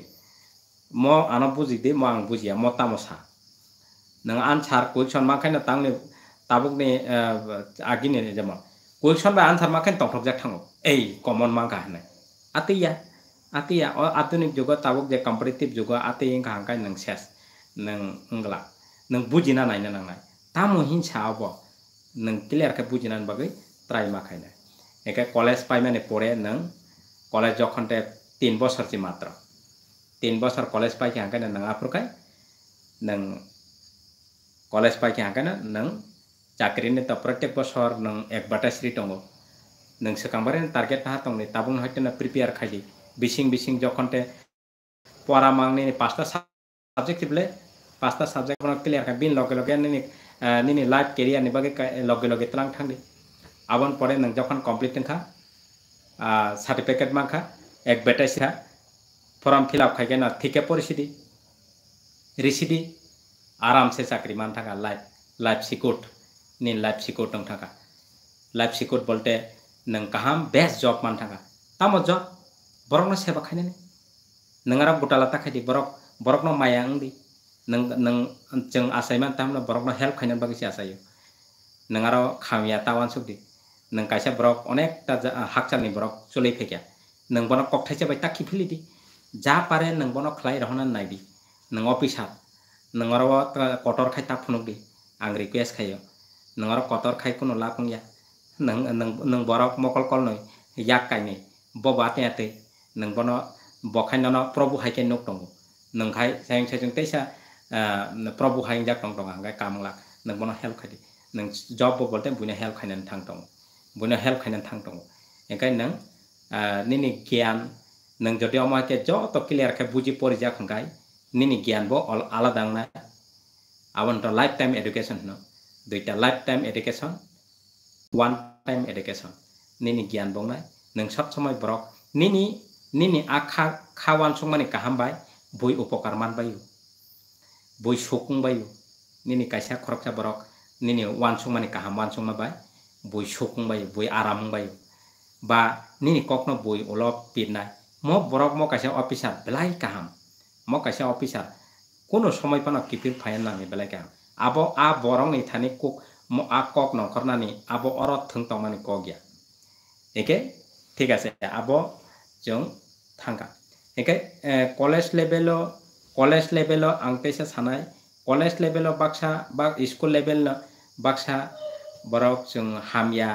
S1: mo ano buji de mo ang buji mo tamosa nang an char kolchon ma khaina tangne tabuk ne agi ne jema kolchon ba an char ma khain tongthok jak thango ei common ma ka hne atiya atiya o atunik jogo tabuk je competitive jogo ati ing ka hangkai nang ses nang ngla nang buji na nai na nang nai tamu hin cha bo nang clear ka buji nan bagai try ma khaina একে কলেজ পাই মানে পড়ে নং কলেজ যখন তিন বছর মাত্র तीन बस कलेज पाइक हाँ क्या नों कलेज पाइक हाँकन नों चाकरिनि तो प्रत्येक बसर नों एक बाटाश्री दङ नों सोखांबारेन टार्गेट नाहा दंनि ताबुं हयतेना प्रिपेयार खायलि बिसिं जखनते परा मांनि पाँचटा साबजेक्ट थिबले पाँचटा साबजेक्ट क्लियर खाय बिन लगे लगे निनि निनि लाइफ केरियारनि बागे लगे लगे तलां थांदि आबन परे नों जखन कमप्लिट नोंखा सार्टिफिकेट माखा एक फॉर्म फिलआप खाई ना थिके परिसिदि रिसिदि आरामसे चाकरी मान थाका लाइफ लाइफ सिकोट नि लाइफ सिकोट नों थाका लाइफ सिकोट बोलते नों बेस्ट जब मान थाका तामो जब बरक ना सेवा खाने नोंरा गुटाला थाखायदि बरक बरक ना माया अंदि नों नों जों आसायमान बरक ना हेल्प खाने बागैसे आसायो नोंरा खामिया तावान सुदि नों कायसे बरक अनेकता हाकचालनि बरक चलै फैया नों बरक ककथायसे बाय ताखि যা পাৰে নংবনক খেলাই ৰহনা নাইবি নঙৰ পিছাত নঙৰ কটৰ খাই তাক ফুনুকবি আং ৰিকুৱেষ্ট খাই নঙৰ কটৰ খাই কোনো লা নিয়া নং বৰক মকল কল নৈ ইয়াক কাইনে ববা তেতে নংবন বখাই নন প্ৰভু হাইকে নক দং নংখাই চাই চাইজন তেইছা প্ৰভু হাই যাক দং দং আংগাই কাম লাগ নংবন হেল্প খাইদি নং জব ববলতে বুইনে হেল্প খাইনানে থাং দং বুইনে হেল্প খাইনানে থাং দং এংকাই নং নিনি জ্ঞান nang jadi omake jo to clear ke buji pori ja khongkai nini gyan bo al alada na awan to lifetime education no duita lifetime education one time education nini gyan bong na nang sob somoy borok nini nini akha khawan songmani kaham bai boi upokar man bai boi sokung bai nini kaisa khoroksa borok nini wan songmani kaham wan songma bai boi sokung bai boi aram bai ba nini kokno boi olop pirnai মই বৰক মই কৈছে অফিচাৰ বেলাই কাহাম মই কৈছে অফিচাৰ কোনো সময় পানক কিপিৰ ফাইন নামি বেলাই কাহাম আব আ বৰং এথানি কোক আ কক নকৰনানি আব অৰত থং তমানি ক গিয়া একে ঠিক আছে আব যং থাংকা একে কলেজ লেভেল কলেজ লেভেল আং কৈছে চানাই কলেজ লেভেল বাক্সা বা স্কুল লেভেল বাক্সা বৰক যং হামিয়া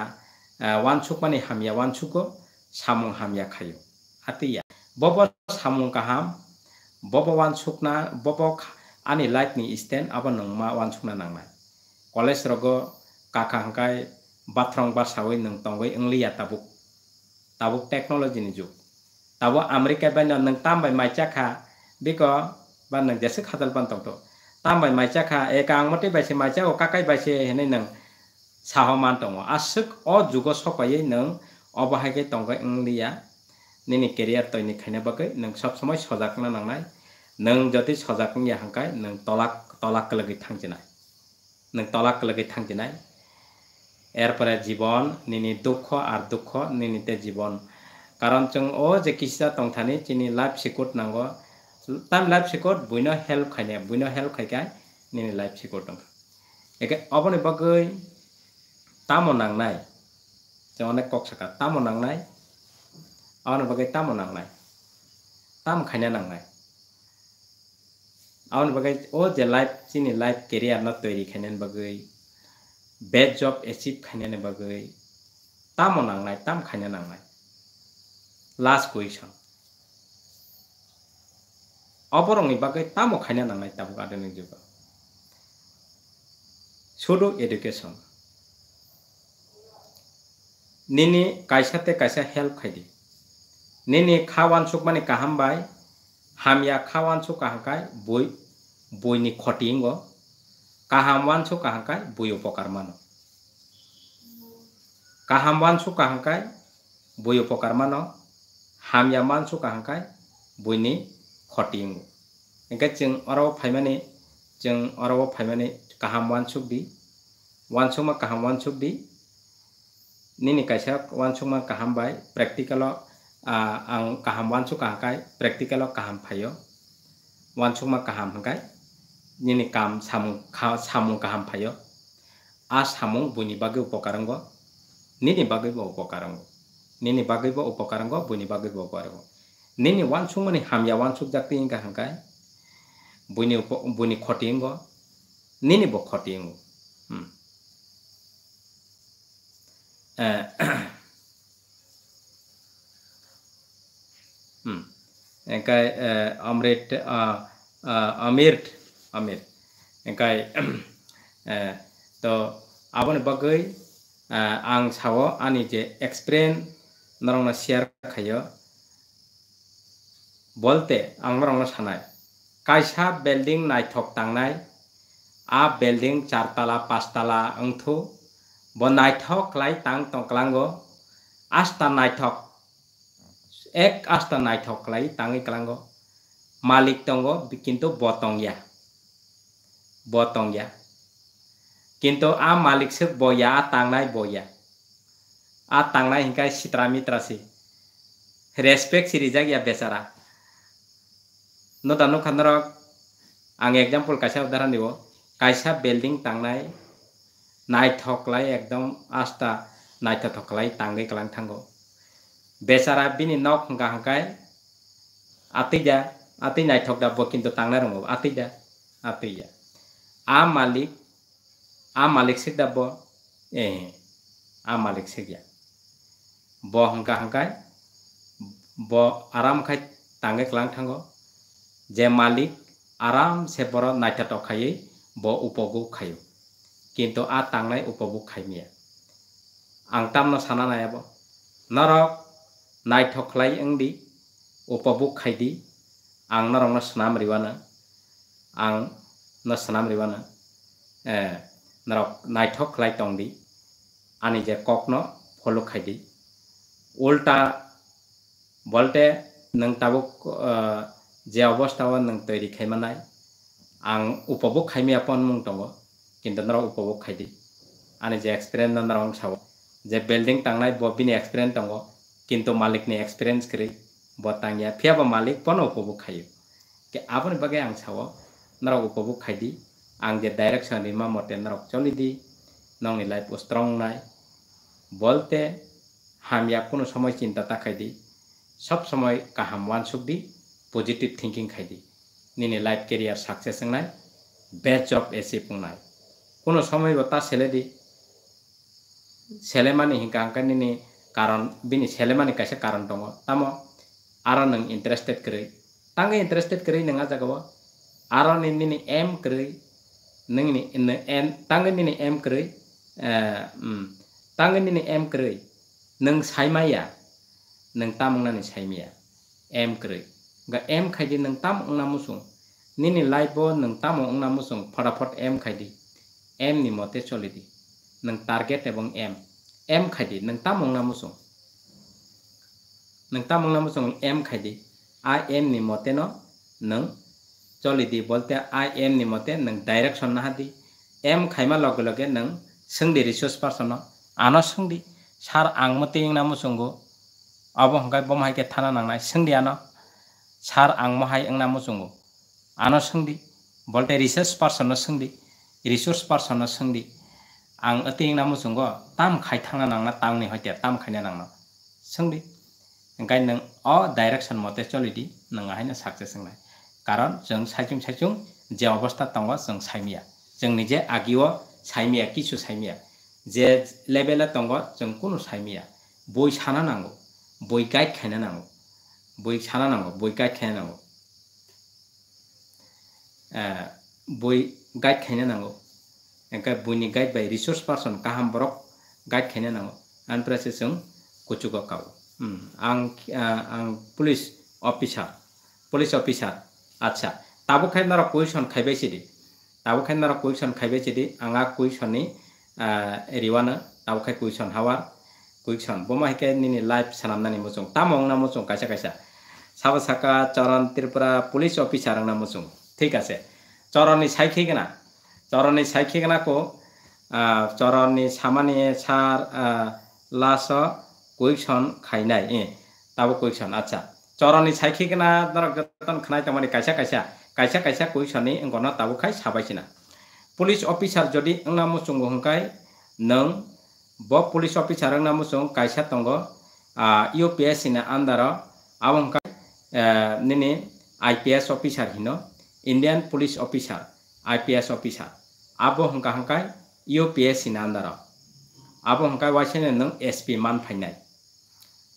S1: ৱানচুক মানে হামিয়া ৱানচুকো সামং হামিয়া খায় apiya bobo samung kaham bobo wan sukna bobo ani light ni stand abo nongma wan sukna nangma college rogo kakang kai batrong ba sawi nang tongwe engliya tabuk tabuk technology ni juk tabo america ba nang tambai mai chakha biko ba nang jesuk hadal pan tong to tambai mai chakha ekang mate ba se mai chakha kakai bai se hene nang sahoman tongo asuk o jugo sokoye nang obo hage tongwe engliya নিনি কেরিয়ার তৈনি বাকে নং সব সময় সজাগ না নাংনাই নং যদি সজাগ নিয়ে হাঙ্কাই নং তলাক তলাক লগে না নং তলাক লগে না এরপরে জীবন নিনি দুঃখ আর দুঃখ নিনিতে জীবন কারণ চ ও যে কিসা তংথানি চিনি লাইফ সিকুট নাঙ্গ তাম লাইফ সিকুট বুইন হেল্প খাইনে বুইন হেল্প খাইকাই নিনি লাইফ সিকুট দং একে অবনি বগৈ তামো নাংনাই যে অনেক সাকা তামো নাংনাই ಅವನ ಬಗ್ಗೆ ತಮ್ಮ ನಂಗ್ನಾಯ್ ತಮ್ಮ ಖಾನ ನಂಗ್ನಾಯ್ ಅವನ ಬಗ್ಗೆ ಓ ಜೆ ಲೈಫ್ ಸಿನಿ ಲೈಫ್ ಕೆರಿಯರ್ನ ತৈರಿ ಖಾನ ಬಗ್ಗೆ बेड जॉब एचिव खाने बगे ताम नांगनाय ताम खाने नांगनाय लास्ट क्वेश्चन अपरंगनि बागै तामो खाने नांनाय ताम गादोनि जुगा सोडो एडुकेशन निनि कायसाते कायसा हेल्प खायदि nene khawansuk mani kahambai hamya khawansu kahangkai boi boi ni khotingo kahamwansu kahangkai boi upokar mano kahamwansu kahangkai boi upokar mano hamya mansu kahangkai boi ni khotingo engka jeng oro phaimani jeng oro phaimani kahamwansuk di wansuma kahamwansuk di nini kaisa wansuma kahambai practical ang kaham wansu kah kai practical kaham phayo wansu ma kaham kai nini kam samung kha samung kaham phayo a samung buni bagi upokarango nini bagi bo upokarango nini bagi bo upokarango buni bagi bo upokarango nini wansu mani hamya wansu jakti inga hangkai buni upo buni khotingo nini bo khotingo hmm eh એંકાય આમરેટ આમેર્ટ આમેર એંકાય તો આબન બગઈ આંગ સાવો આની જે એક્સપ્રેન નરંગના શેર ખાયો বলতে আমরা সানায় কাইসা বিল্ডিং নাইথক তাংনাই আ বিল্ডিং চারতলা পাঁচতলা অংথু ব নাইথক লাই তাং টংলাঙ্গ আস্তা নাইথক ek asta nai thok lai tangi kelango malik tonggo kinto botong ya botong ya kinto a malik se boya a tang nai boya a tang nai hingkai sitra mitra si respect si rizak ya besara no tanu khanrok ang example kaisa udaharan building কাইসা বিল্ডিং টাংনাই নাইথকলাই ekdom asta নাইথা lai tangi kelang tanggo. বেচারা বিনি নক হাঙ্গা হাঙ্গায় আতৈদা আতৈ নাইথক দাব কিন্তু তাংনা রঙ আতৈদা আতৈয়া আ মালিক আ মালিক সে দাব এ আ মালিক সে গিয়া ব হাঙ্গা হাঙ্গায় ব আরাম খাই তাঙ্গে ক্লাং থাঙ্গ যে মালিক আরাম সে বড় নাইথাত খাইয়ে ব উপভোগ খায়ো কিন্তু আ তাংনাই উপভোগ খাইমিয়া আংতামন সানা নায়াব নরক नायथख्लायंदि उपबुखायदि आं नरंना सनाम रिवाना आं न सनाम रिवाना नरक नायथख्लाय तंदि आनि जे ककन फलुखायदि उल्टा बल्टे नों ताबुक जे अवस्थाव नों तैरि खायमानाय आं उपभोग खायमियापन मुं दङ किन्तु नर उपभोग खायदि आनि जे एक्सपिरियेन्स नरं साव जे बिल्डिं थांनाय बबिनि एक्सपिरियेन्स दङ किंतु मालिक ने एक्सपीरियंस करे बतांग या फिर अब मालिक पन उपभोग खायो के आपने बगे आं छाव नरक उपभोग खाई दी आं जे डायरेक्शन मा मते नरक चली दी नंगनि लाइफ स्ट्रॉन्ग नाय बोलते हम या कोनो समय चिंता ता खाई दी सब समय काहम वन सुख दी पॉजिटिव थिंकिंग खाई दी निनि लाइफ कैरियर सक्सेस नाय बेस्ट जब एसे पुनाय কোনো সময় তা ছেলে দি ছেলে মানে হিঙ্কা নিনি karan bini selemani kaisa karan tongo tamo ara neng interested kere tangga interested kere neng aja kawa neng nini eh, mm, ni kiri, neng ini ini N tangga nini M kere tangga nini M kere neng saimaya neng tamang nani saimaya M kere ga M kaidi neng tam ong namusung nini laibo neng tamu ung namusung parapot M kaidi M ni mote solidi neng target ebong M. em khai đi nang tam mong nam sung nang tam mong nam sung em khai đi i am ni mote cho nang đi, di bolte i am ni mote nang direction na di em khaima log loge nang sung đi resource person no ano sung đi, sar ang mote ing nam sung go abo à, cái bom hai cái thana này nai đi di à ano sar ang mo hai ing nam sung go ano đi, di bolte resource person no sung đi, resource person no sung đi ang ating namu có tam khai thang nang na tang ni hoi te tam khai nang na xong đi, ngai nang o direction đi, nó sạch sẽ xong mote choli di nang hai na sakse sung lai karon jeng saichung saichung je obostha tongo jeng saimia jeng sai je agiwo saimia sai saimia je level tông là tongo jeng kono saimia boi sana nango boi guide khaina nango boi sana nango boi guide khaina nango eh, boi guide khaina nango enka buini guide by resource person kaham borok guide khene nango an prase sung kuchugo kaw ang ang police officer police officer acha tabu khai nara question khaibe chidi tabu khai nara question khaibe chidi anga question ni riwana tabu khai question hawar question boma hike nini live sanamnani mosung tamong na mosung kaisa kaisa সাবা সাকা চরণ ত্রিপুরা পুলিশ অফিসার নাম ঠিক আছে চরণে সাইখে না চৰণী চাইখিক নাকো চৰণী চামানীয়ে চাৰ লাচ কুইকচন খাই নাই এ তাবো কুইকচন আচ্ছা চৰণী চাইখিক না ধৰক যতন খাই তাৰমানে কাইছা কাইছা কাইছা কাইছা কুইকচনী গণ তাবো খাই চাবাইছে না পুলিচ অফিচাৰ যদি অংনা মচুং হংকাই নং ব পুলিচ অফিচাৰ অংনা মচুং কাইছা টংগ ইউ পি এছ চিনা আণ্ডাৰ আবংকাই নিনি আই পি এছ অফিচাৰ হিন Indian police officer I P S officer abo hongka hongkai UPS in andar abo hongkai wasene nung SP man phainai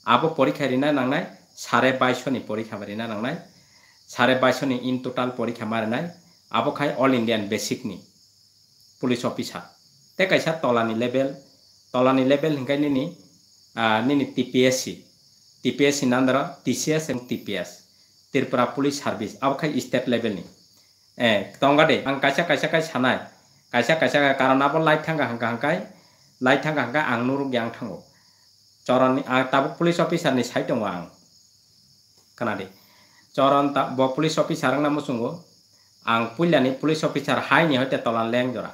S1: abo porikha rina nangnai 2250 ni porikha rina nangnai 2250 ni in total porikha marinai abo khai all indian basic ni police officer te kaisa tolani level tolani level hingkai nini nini TPSC TPSC in andar TCS and TPS Tripura police service अब खाई स्टेट लेवल नि ए तंगादे आं कासा कासा काई सानाय kaisa kaisa karena apa light hangga hangga hangkai light hangga hangga ang nuruk yang tangguk coran ah tapi polisi officer nih saya tunggu ang kenadi coran tak bawa polisi officer namu sungguh ang pulya nih polisi officer high nih hote tolan leng jora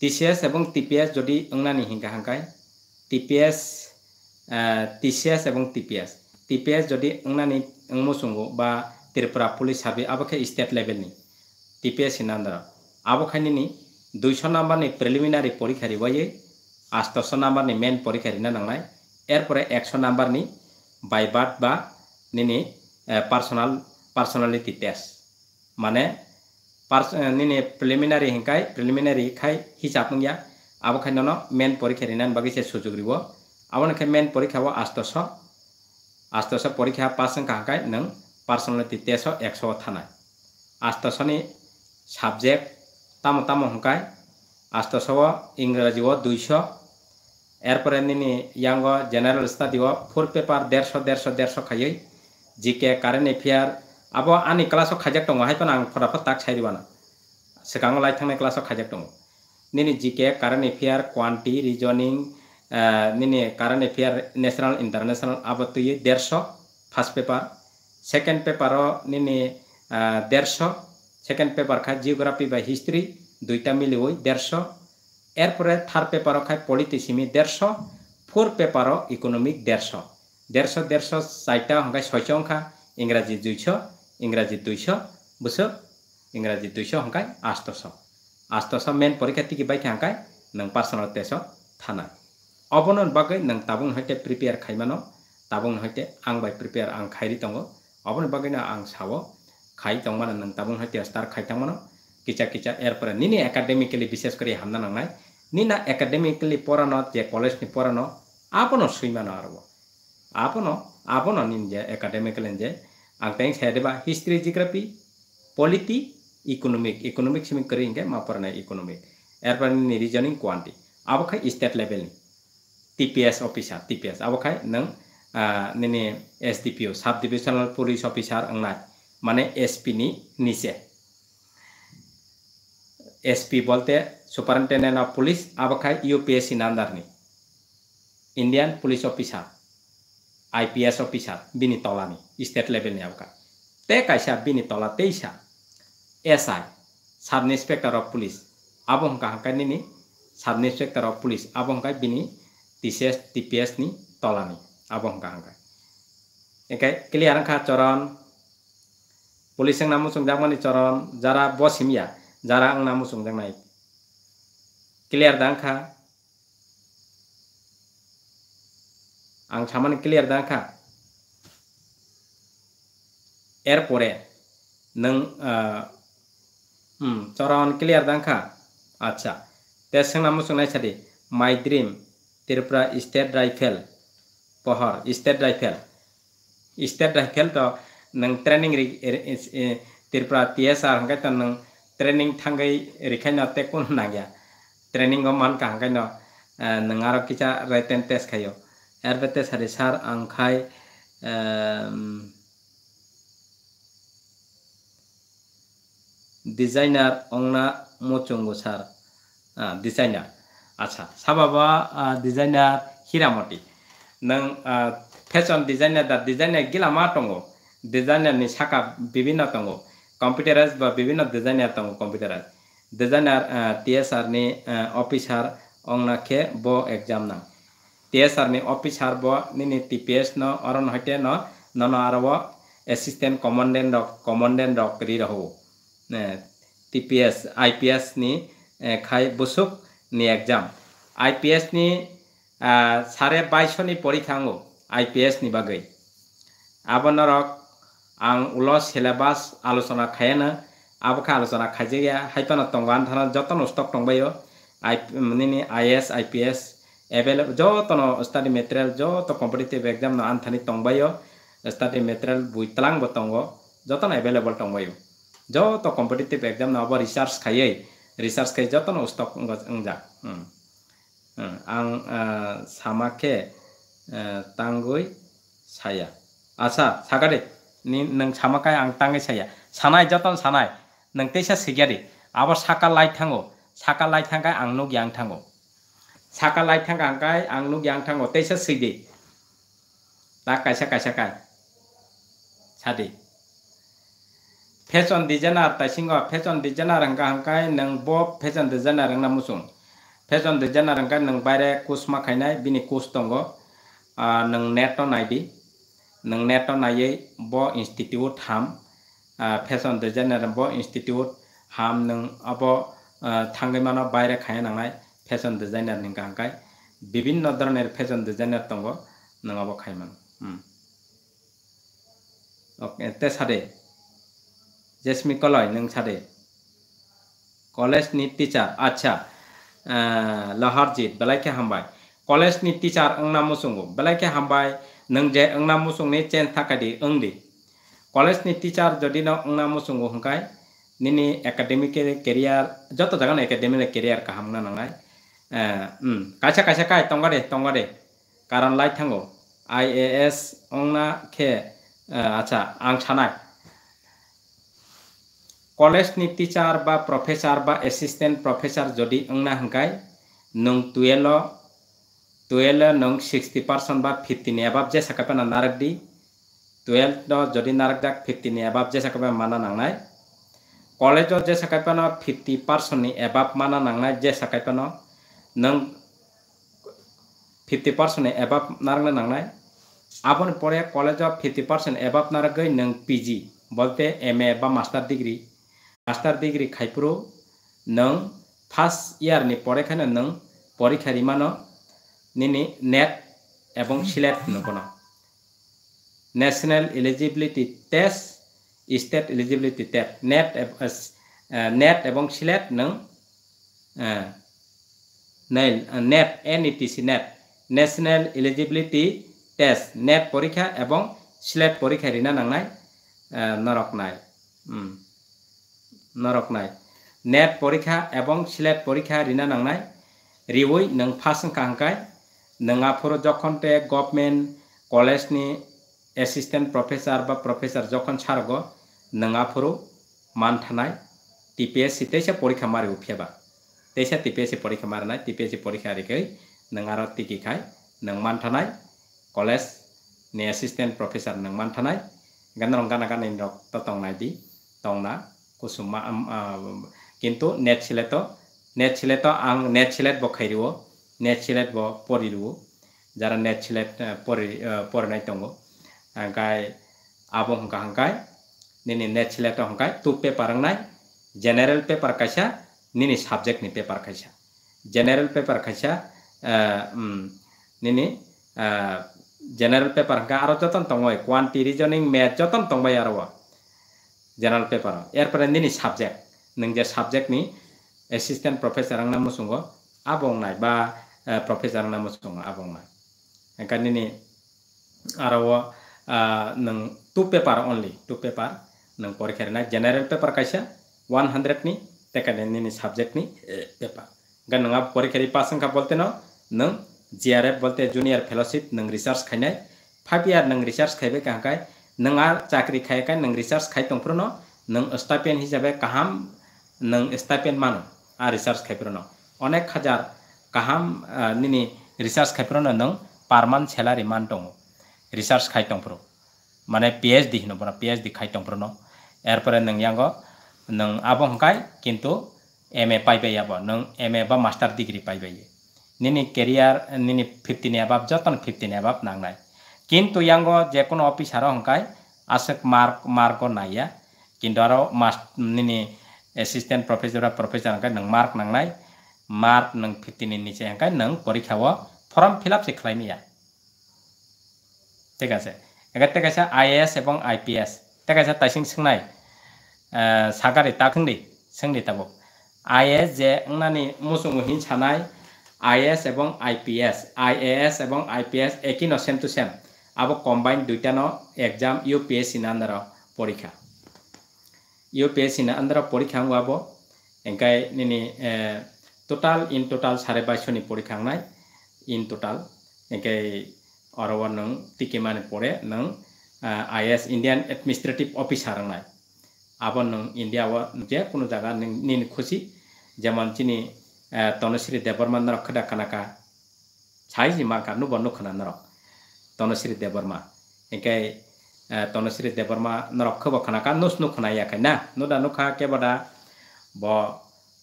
S1: TCS sebung TPS jadi enggak nih hingga hangkai TPS eh, TCS sebung TPS TPS jadi enggak nih engmu sungguh ba Tirupura polisi habis apa ke state level nih TPS inandra আবখানী দুইশো নাম্বারনি প্রিলিমিনারি পরীক্ষারি বইয়ে আষ্টশো নাম্বারনি মেন পরীক্ষারি না নাংনাই এরপরে একশো নাম্বারনি বাইবাট বা নি পার্সোনাল পার্সোনালিটি টেস্ট মানে নিনি প্রিলিমিনারি হিংকাই প্রিলিমিনারি খাই হিসাব গিয়া আবখাই নন মেন পরীক্ষা রিনান বাকি সে সুযোগ রিব আবার মেন পরীক্ষা হবো আষ্টশ আষ্টশ পরীক্ষা পাস কাহাকাই নার্সোনালিটি টেস্ট একশো থানায় আষ্টশনি সাবজেক্ট তাম তাম আস্ত সব ইংরাজি ও দুইশো এরপরে নিনি ইয়াঙ্গ জেনারেল স্টাডিও ফোর পেপার দেড়শো দেড়শো দেড়শো খাইই জিকে কারেন্ট এফেয়ার আবো আনি ক্লাসও খাইজাক দङ হাইপেন আং ফটাফট তাক সাইরিবানা সেখাং লাই থাंनाय ক্লাসও খাইজাক দङ নিনি জিকে কারেন্ট এফেয়ার কোয়ান্টি রিজনিং নিনি কারেন্ট এফেয়ার ন্যাশনাল ইন্টারন্যাশনাল আবো তুই দেড়শো ফার্স্ট পেপার সেকেন্ড পেপারও নিনি দেড়শো সেকেন্ড পেপার খায় জিওগ্রাফি বা হিস্ট্রি দুইটা মিলি ওই দেড়শো এরপরে থার্ড পেপারও খায় পলিটিসিমি দেড়শো ফোর পেপারও ইকোনমিক দেড়শো দেড়শো দেড়শো চারটা হংখায় ছয়শো অঙ্কা ইংরাজি দুইশ ইংরাজি দুইশ বুঝ ইংরাজি দুইশো হংখায় আষ্টশ আষ্টশ মেন পরীক্ষা টিকি বাইকে হাঁকায় নং পার্সোনাল টেস্ট থানা অবনন বাকে নং তাবং হইতে প্রিপেয়ার খাইমানো তাবং হইতে আং বাই প্রিপেয়ার আং খাইরি দঙ্গ অবনন বাকে আং সাবো খাই তংমানা নাং হয়তো স্টার খাই তাংমানো কিচা কিচা এরপরে নিনি একাডেমিক্যালি বিশেষ করে হামনা নাংনাই নিনা একাডেমিক্যালি পড়ানো যে কলেজ নি পড়ানো আপনো সুইমানো আরব আপনো আপন নিন যে একাডেমিক্যালি যে আংটাই তাই সাইডবা history geography polity economic economic সিমিক করি ইংকে মা পড়ানাই ইকোনমিক এরপরে নি রিজনিং কোয়ান্টি আবখাই state level TPS officer TPS আবখাই নং S DPO sub divisional police officer আংনায় মানে এসপিনি নিচে এসপি বলতে সুপারিনটেন্ডেন্ট অফ পুলিশ আবাখায় ইউপিএসসি নান্দারনি Indian police officer IPS officer বিনি তলানি স্টেট লেভেলনি আবাখা তে কাইসা বিনি তলা তেইসা SI sub inspector of police হাঁকা হাঁকানিনি সাব ইন্সপেক্টর অফ পুলিশ আবহকায় বিনি টিসিএস টিপিএসনি তলানি আবহকা হাঁকা এখানে ক্লিয়ার খা চরণ पुलिस आंना मुसुंदांमोननि चरम जारा बस हिमिया जारा आंना मुसुंदांनाय क्लियार दांखा आं सामान क्लियार दांखा एरपरे नों चरन क्लियार दांखा आच्छा ते सोंना मुसुंनाय सादि my dream Tripura state rifle पहर स्टेट राइफेल स्टेट राइफेल तो nang training ri tirpura tsr hangkai tan nang training thangai rikhai no te kun na gya training gom han ka hangkai no nang aro kicha raiten tes khayo erbe tes hari sar angkhai designer অংনা মোচঙ্গু স্যার ডিজাইনার আচ্ছা সাবাবা ডিজাইনার হিরামতি নং ফ্যাশন ডিজাইনার দা ডিজাইনার গিলা মা টঙ্গো ডিজাইনার নি শাখা বিভিন্ন তঙ্গ কম্পিউটারাইজ বা বিভিন্ন ডিজাইনার তঙ্গ কম্পিউটারাইজ ডিজাইনার টিএসআর নি অফিসার অংনা অংনাখে ব এক্সাম না টিএসআর নি অফিসার ব নি টিপিএস ন অরণ হইতে ন ন নন আরব এসিস্টেন্ট কমান্ডেন্ট কমান্ডেন্ট রি রহ টিপিএস আইপিএস নি খাই বসুক নি এক্সাম আইপিএস নি সাড়ে বাইশনি পরীক্ষাঙ্গ আইপিএস নি বাকে আবনরক ang ulo syllabus আলোচনা খায় না আবখা আলোচনা খাইজে গিয়া হাইতন তঙ্গান ধান যতন স্টক টংবাইও আই নিনি আইএস আইপিএস এভেলেব যতন স্টাডি মেটেরিয়াল যত কম্পিটিটিভ এক্সাম না আনথানি টংবাইও স্টাডি মেটেরিয়াল বুইতলাং বতঙ্গ যতন এভেলেবল টংবাইও যত কম্পিটিটিভ এক্সাম না আবার রিসার্চ খাইয়াই রিসার্চ খাই যতন স্টক যা আং সামাকে তাঙ্গই সায়া আচ্ছা সাকারে nang samakai ang tangai saya sanai jatan sanai nang teisa sigari abar saka lai thango saka lai thangkai ang nu gyang thango saka lai thang ang kai ang nu gyang thango teisa sidi ta kaisa kaisa kai sadi fashion designer ta singa fashion designer ang kai nang bo fashion designer ang namusung fashion designer ang kai nang bare kus ma khainai bini kus tongo nang net on id nung neto na ye bo institute ham fashion designer bo institute ham nung abo thangai mana baire khaya nang nai fashion designer ning ka kai bibhinna dhoroner fashion designer tongo nung abo khai man okay te sare jesmi koloi nung sare college ni teacher acha lahar ji belai ke hambai college ni teacher ang namo sungo belai ke hambai nang je angna musung ni chen thakadi angdi college ni teacher jodi na angna musung go hungkai nini academic career joto jagan academic career kaham na nangai um kacha kacha kai tongare tongare karan lai thango IAS angna khe acha ang chanai college নি টিচার বা প্রফেসর বা এসিস্টেন্ট প্রফেসর যদি অংনা হংকাই নং টুয়েল টুৱেল্ভ নং সিক্সটি পার্সেন্ট বা ফিফটিনি এবাব যে না নানাৰক দি টুয়েলভ যদি নাৰক দাক ফিফটিনি এবাব যে চাকাপে মানা নাংনাই কলেজ যে চাকাইপে ন ফিফটি পাৰ্চেণ্টনি এবাব মানা নাংনাই যে চাকাইপে নং ফিফটি পাৰ্চেণ্টনি এবাব নাৰংনো নাংনাই আপন পরে কলেজ ফিফটি পার্সেন্ট এবাব নারাগৈ নং পিজি বলতে এম এ বা মাস্টার ডিগ্রি মাস্টার ডিগ্রি খাইপ্রু নং ফার্স্ট ইয়ারনি পরে খানে নং পরীক্ষা রিমানো নিনি নেট এবং সিলেট নগনা national eligibility test state eligibility test NET NET এবং সিলেট নং নেট এনইটিসি NET national eligibility test NET পরীক্ষা এবং সিলেট পরীক্ষা রিনা নাংনায় নরক নাই নরক নাই নেট পরীক্ষা এবং সিলেট পরীক্ষা রিনা নাংনায় রিউই নং ফার্স্ট কাহকায় নঙাফুর যখন তে গভর্নমেন্ট কলেজ নি এসিস্টেন্ট প্রফেসর বা প্রফেসর যখন ছাড়গ নঙাফুর মান থানায় টিপিএসসি তেসে পরীক্ষা মারি উফেবা তেসে টিপিএসসি পরীক্ষা মারে নাই টিপিএসসি পরীক্ষা রেখে নঙার টিকি খাই নং মান থানায় কলেজ নি এসিস্টেন্ট প্রফেসর নং মান থানায় গান রঙ্গানা গানে রক্ত টংনাই দি টংনা কুসুমা কিন্তু নেট ছিলে তো নেট ছিলে তো আং নেট ছিলে বখাই দিব নেট সিলেট পরিরু যারা নেট সিলেট পরি পরিনাই দো হংকাই আবো হংকা হংকাই নিনি নেট সিলেট হংকাই তু পেপারংনাই জেনারেল পেপার কাইসা নিনি সাবজেক্টনি পেপার কাইসা জেনারেল পেপার কাইসা নিনি জেনারেল পেপার হংকা আরও যতন তঙ্গই কোয়ান্টি রিজনিং ম্যাথ যতন তঙ্গই আরও জেনারেল পেপার এরপরে নিনি সাবজেক্ট নং যে সাবজেক্টনি এসিস্ট্যান্ট প্রফেসর আংনা মুসুঙ্গ আবং নাইবা Eh, professeur na musunga abang ma kan ini arawa eh, nang two paper only two paper nang porikher na general paper kasha 100 ni tekan ini subject ni eh, paper gan nang ab porikher pass ka bolte na nang JRF research junior fellowship नंग रिसर्च खाइनाय फाइव इयर नंग रिसर्च खाइबे कहकाय kaya आर चाकरी खायकाय नंग रिसर्च खाइ तंफ्रनो नंग स्टापेन हिसाबै काहाम नंग स्टापेन मानो आर रिसर्च खाइफ्रनो अनेक हाजार kaham nini research khai pron nang parman chelari man tong research khai tong pro mane phd hino pro phd khai tong pro no er pore nang yango nang abong kai kintu ma pai pai yabo nang ma ba master degree pai pai nini career nini 15 ne bab jaton 15 ne bab nang nai kintu yango je kon office ara hong kai asak mark marko naya kintu aro mas nini assistant professor professor kai nang mark nang nai मार्च नंग फिफ्टीन नीचे हाँका नंग परीक्षा वो फर्म फिलाप से खाई या ठीक है एगर तक ऐसा आई एस एवं आई पी एस तक ऐसा ताइसिंग संगनाय सागारे ताखंदी संगदी एस जे अंगनानी मुसुंग हिन छानाय आई एस एवं I P S I A S एवं आई पी एस एक ही न सेम टू सेम अब कम्बाइन दुईटान exam U P S C अंदर परीक्षा यू पी एस सी अंदर परीक्षा हुआ अब इनका total in total sare baisho ni porikhang nai in total engke orawan nang tikiman pore nang IS Indian Administrative Officer nai abon nang India wa je kono jaga nin khushi যেমন চিনি তনশ্রী দেবর্মান রক ডাকানাকা ছাইজি মা কানু বন্য খানা নরক তনশ্রী দেবর্মা একাই তনশ্রী দেবর্মা নরক খব খানাকা নুস নুখানা ইয়াখাই না নুদা নুখা কেবাদা ব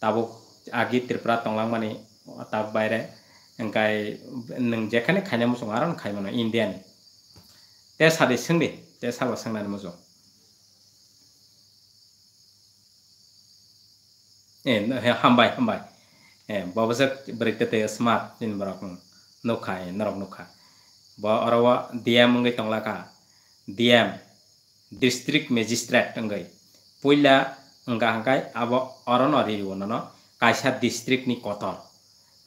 S1: তাবুক agi tripura tonglangma mani tab baire engkai neng jekhane kanya musung aron kai mano india ni te sade sengde te sabo sengnan musung eh hambai hambai eh babasak berita te smart jin barak nukha eh narok nukha ba arawa diam ngai tonglaka diam district magistrate ngai pula engka hangkai abo aron ari wonono কাইসার ডিস্ট্রিক্ট নি કાયસર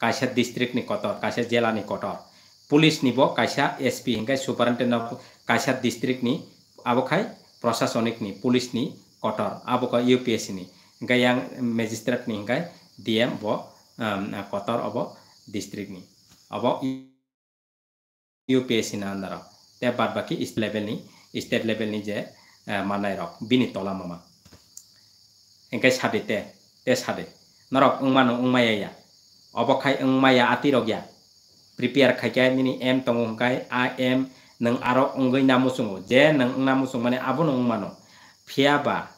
S1: কাইসার ডিস্ট্রিক্ট নি ડિસ્ટ્રિક્ટની কাইসার জেলা নি কটর পুলিশ নিব কাইসা এসপি হিংকাই সুপারিনটেন্ডেন্ট কাইসার ডিস্ট্রিক্ট নি আবখাই প্রশাসনিক নি পুলিশ নি কটর আবক ইউপিএসসি নি হিংকাই ইয়াং নি হিংকাই ডিএম ব কটর অব ডিস্ট্রিক্ট নি অব ইউপিএসসি না আন্দার তে বাদ বাকি ইস্ট নি স্টেট লেভেল নি যে মানাই রক বিনি তলা মামা হিংকাই সাদে তে তে সাদে narok engmano engmaya ya obakai engmaya atirok ya prepare khaikai mini em tongong kai i am nang arok enggoi namusungo je nang namusung mane abun engmano phiaba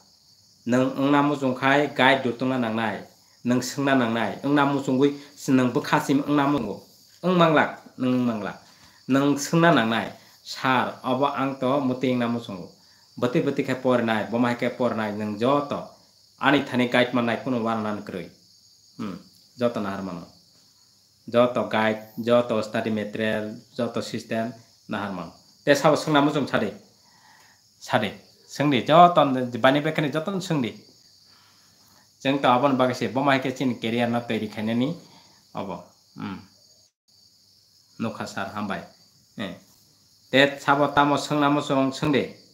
S1: nang engnamusung khai gai dutungna nangnai nang sengna nangnai engnamusungui sinang bekhasim engnamungo engmanglak nang engmanglak nang sengna nangnai sar aba angto muting namusungo bati bati khai por nai bomai khai por nai nang joto ani thani kait man nai kuno warnan krui Joto nahar mano. Joto guide, joto study material, joto system nahar mano. Te sabo sung namu jom sari. Sari. Sungdi joto bani bekani joto sungdi. Jeng to abon bagasi boma hike chin career na toiri khane ni abo. Nukha sar hambai. Te sabo tamo sung namu jom sungdi.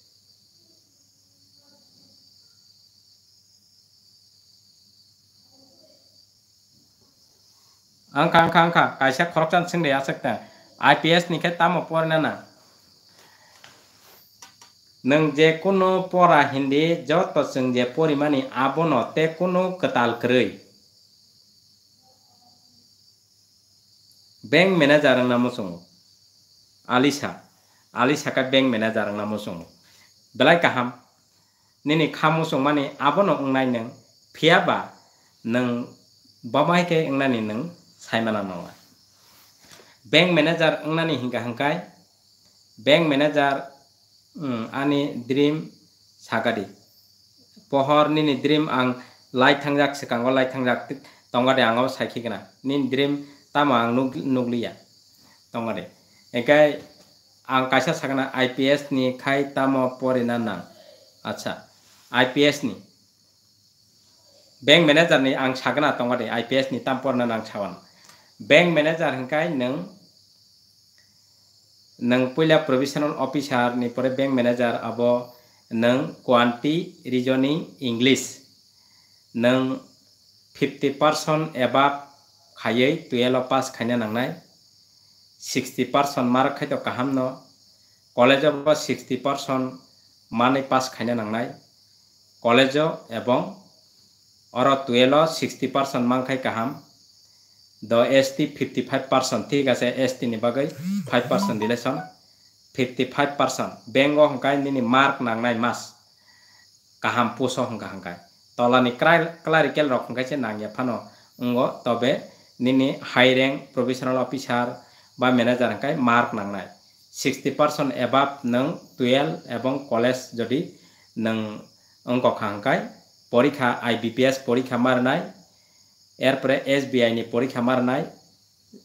S1: ಅಂಕ ಅಂಕ ಅಂಕ ಕಾಶ್ಯಕ್ ಕೊರಕ್ತಾನ ಸಿಂಗ್ ಯಾಸಕ್ತ ಐ ಪಿ ಎಸ್ ನಿಖೆ ತಮ್ಮ ಪೋರ್ನನ ನಂ ಜೆ ಕುನು ಪೋರ ಹಿಂದಿ ಜವತ್ ಪಸಂಗ್ ಜೆ ಪೋರಿ ಮನಿ ಆಬೋನ ತೆ ಕುನು ಕತಾಲ್ ಕ್ರೈ ಬ್ಯಾಂಕ್ ಮ್ಯಾನೇಜರ್ ನಮ್ಮ ಸಂಗು ಆಲಿಸಾ ಆಲಿಸಾಕ ಬ್ಯಾಂಕ್ ಮ್ಯಾನೇಜರ್ ನಮ್ಮ ಸಂಗು ಬೆಲಾಯ್ ಕಾಹಾಮ್ ನಿನಿ ಖಾಮು ಸಂಗ್ ಮನಿ ಆಬೋನ ಅಂಗ್ನಾಯ್ ನಂ ಫಿಯಾಬಾ ನಂ ಬಮಾಯ್ಕೆ ಅಂಗ್ನಾನಿ ನಂ সাইমানা নাওয়া ব্যাংক ম্যানেজার ওনানি হিঙ্কা হাঙ্কায় ব্যাংক ম্যানেজার আনি দ্রিম সাগাদি পহরনি নি দ্রিম আং লাই থাংজাক সেকাঙ্গ লাই থাংজাক তঙ্গাদে আঙাও সাইখিগনা নি দ্রিম তামা আং নুগলিয়া তঙ্গাদে একাই আং কাইসা সাগনা আইপিএস নি খাই তাম পরিনা নাং আচ্ছা আইপিএস নি ব্যাংক ম্যানেজার নি আং সাগনা তঙ্গাদে আইপিএস নি তাম পরিনা নাং সাওয়ানা bank manager hengkai neng neng pula provisional officer ni pura bank manager abo neng quantity reasoning English neng fifty person abab kayai twelve pas kanya nang nai sixty person mark kayo kaham no college abo sixty person mani pas kanya nang nai college abo orang tuelo sixty person mangkai kaham দ S T fifty five percent ঠিক আছে এছ টি নি বাকী ফাইভ পাৰ্চেণ্ট ৰিলেশ্যন ফিফটি ফাইভ পাৰ্চেণ্ট বেংকৰ সংখ্যাই নিনি মাৰ্ক নাংনাই মাছ কাহাম পোষৰ সংখ্যা সংখ্যাই তলানি ক্ৰাই ক্লাৰিকেল ৰ সংখ্যাইছে নাঙে ফানো অংগ তবে নিনি হাই ৰেংক প্ৰফেচনেল অফিচাৰ বা মেনেজাৰ সংখ্যাই মাৰ্ক নাংনাই ছিক্সটি পাৰ্চেণ্ট এবাব নং টুৱেল্ভ এং কলেজ যদি নং অংক খাংকাই পৰীক্ষা আই বি পি এছ পৰীক্ষা মাৰ ইয়াৰপৰা এছ বি নি পৰীক্ষা মাৰ নাই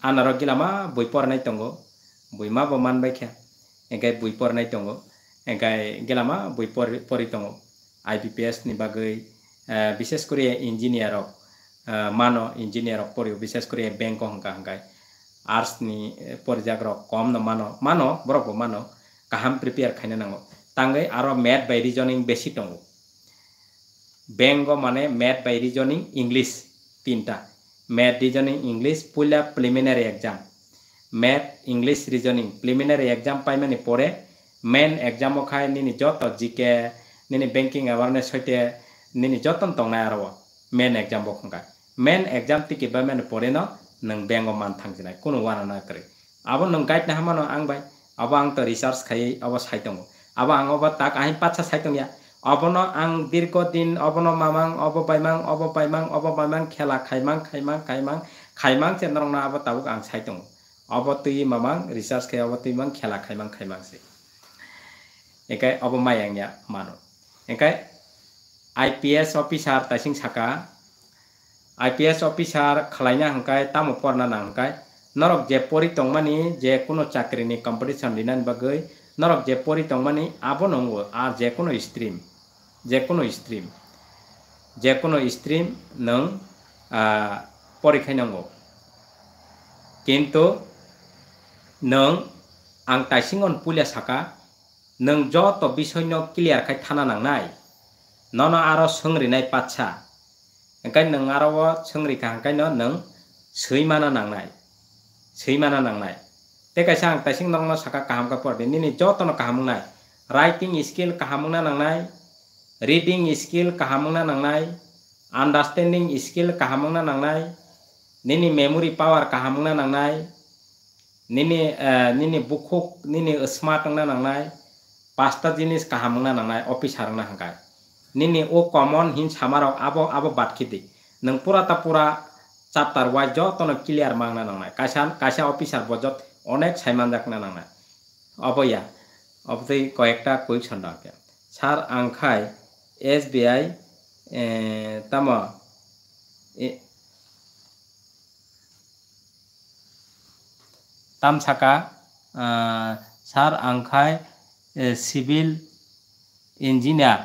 S1: আন আৰু গিলা মা বই পৰা নাই তংগ বৈমা বমান বাইখ্যা এগাই বই পৰা নাই তংগ এগাই গেলা মা বই পৰি পৰি আই বি পি নি বাগৈ বিশেষ কৰি ইঞ্জিনিয়াৰক মানো ইঞ্জিনিয়াৰক পৰিও বিশেষ কৰি বেংক হংকা হংকাই আৰ্টছনি পৰিজাগৰক কম ন মানো মানো বৰক মানো কাহাম প্ৰিপেয়াৰ খাইনে নাঙো তাঙ্গৈ আৰু মেথ বাই ৰিজনিং বেছি তংগো বেংক মানে মেথ বাই ৰিজনিং ইংলিছ তিনিটা মেথ ৰিজনিং ইংলিছ পইলা preliminary exam math English reasoning preliminary exam পাই মানে পঢ়ে মেইন এক্সাম খাই নিনি যত জি কে নিনি ব্যাংকিং অ্যাওয়ারনেস হইতে নিনি যতন তাই আর মেন এক্সাম বখা মেন এক্সাম টিকিট বাই মানে পঢ়ে পড়ে বেংক মান থাকছে নাই কোনো ওয়ান করে আবার নাইট না হামানো আং ভাই আব আং তো রিসার্চ খাই আবার আব আবার আঙবা তাক আহ পাঁচশা সাইতঙ্গিয়া অবন আং দীর্ঘদিন অবন মামাং অবপাইমাং অবপাইমাং অবপাইমাং খেলা খাইমাং খাইমাং খাইমাং খাইমাং চেন্দ্রং না আবার তাবুক আং সাই দং অবতই মামাং রিসার্চ খাই অবতইমাং খেলা খাইমাং খাইমাং সে একাই অব মায়াংয়া মানো একাই আইপিএস অফিসার তাইসিং সাকা আইপিএস অফিসার খালাইনা হাঙ্কাই তামো পড়না না হাঙ্কাই নরক যে পরি তংমানি যে কোনো চাকরিনি কম্পিটিশন লিনান বাগৈ নরক যে পরি তংমানি আবো নঙ্গো আর যে কোনো স্ট্রিম যে কোনো স্ট্রিম যে কোনো স্ট্রিম নং পরীক্ষায় নাंगौ কিন্তু নং আং তাইসিংন পুলিয়া সাকা নং যত বিষয়ন ক্লিয়ার খাই থানা নাংনাই নন আরো সংরিনাই পাচ্ছা ओंखायनो नों आरो सोंरिखा ओंखायनो नों सैमाना नांनाय सैमाना नांनाय तेखायसो आं दासिं नंनो साखा काहामखा पडे निनि जतन काहामनाय राइटिं स्किल काहामना नांनाय reading skill kahamangna nangnai understanding skill kahamangna nangnai nini memory power kahamangna nangnai nini uh, nini bukhuk nini smart angna nangnai pasta jinis kahamangna nangnai office harangna hangkai nini o common hin samarok abo abo batkiti nang pura ta pura chapter wise jotono clear mangna nangnai kaisa kaisa officer bojot onek saimanjakna nangnai অবয়া অবধি কয়েকটা কুইক সন্ডাকে স্যার আংখায় এসবিআই তামা তামসাকা सार आंखाय सिभिल इन्जिनियार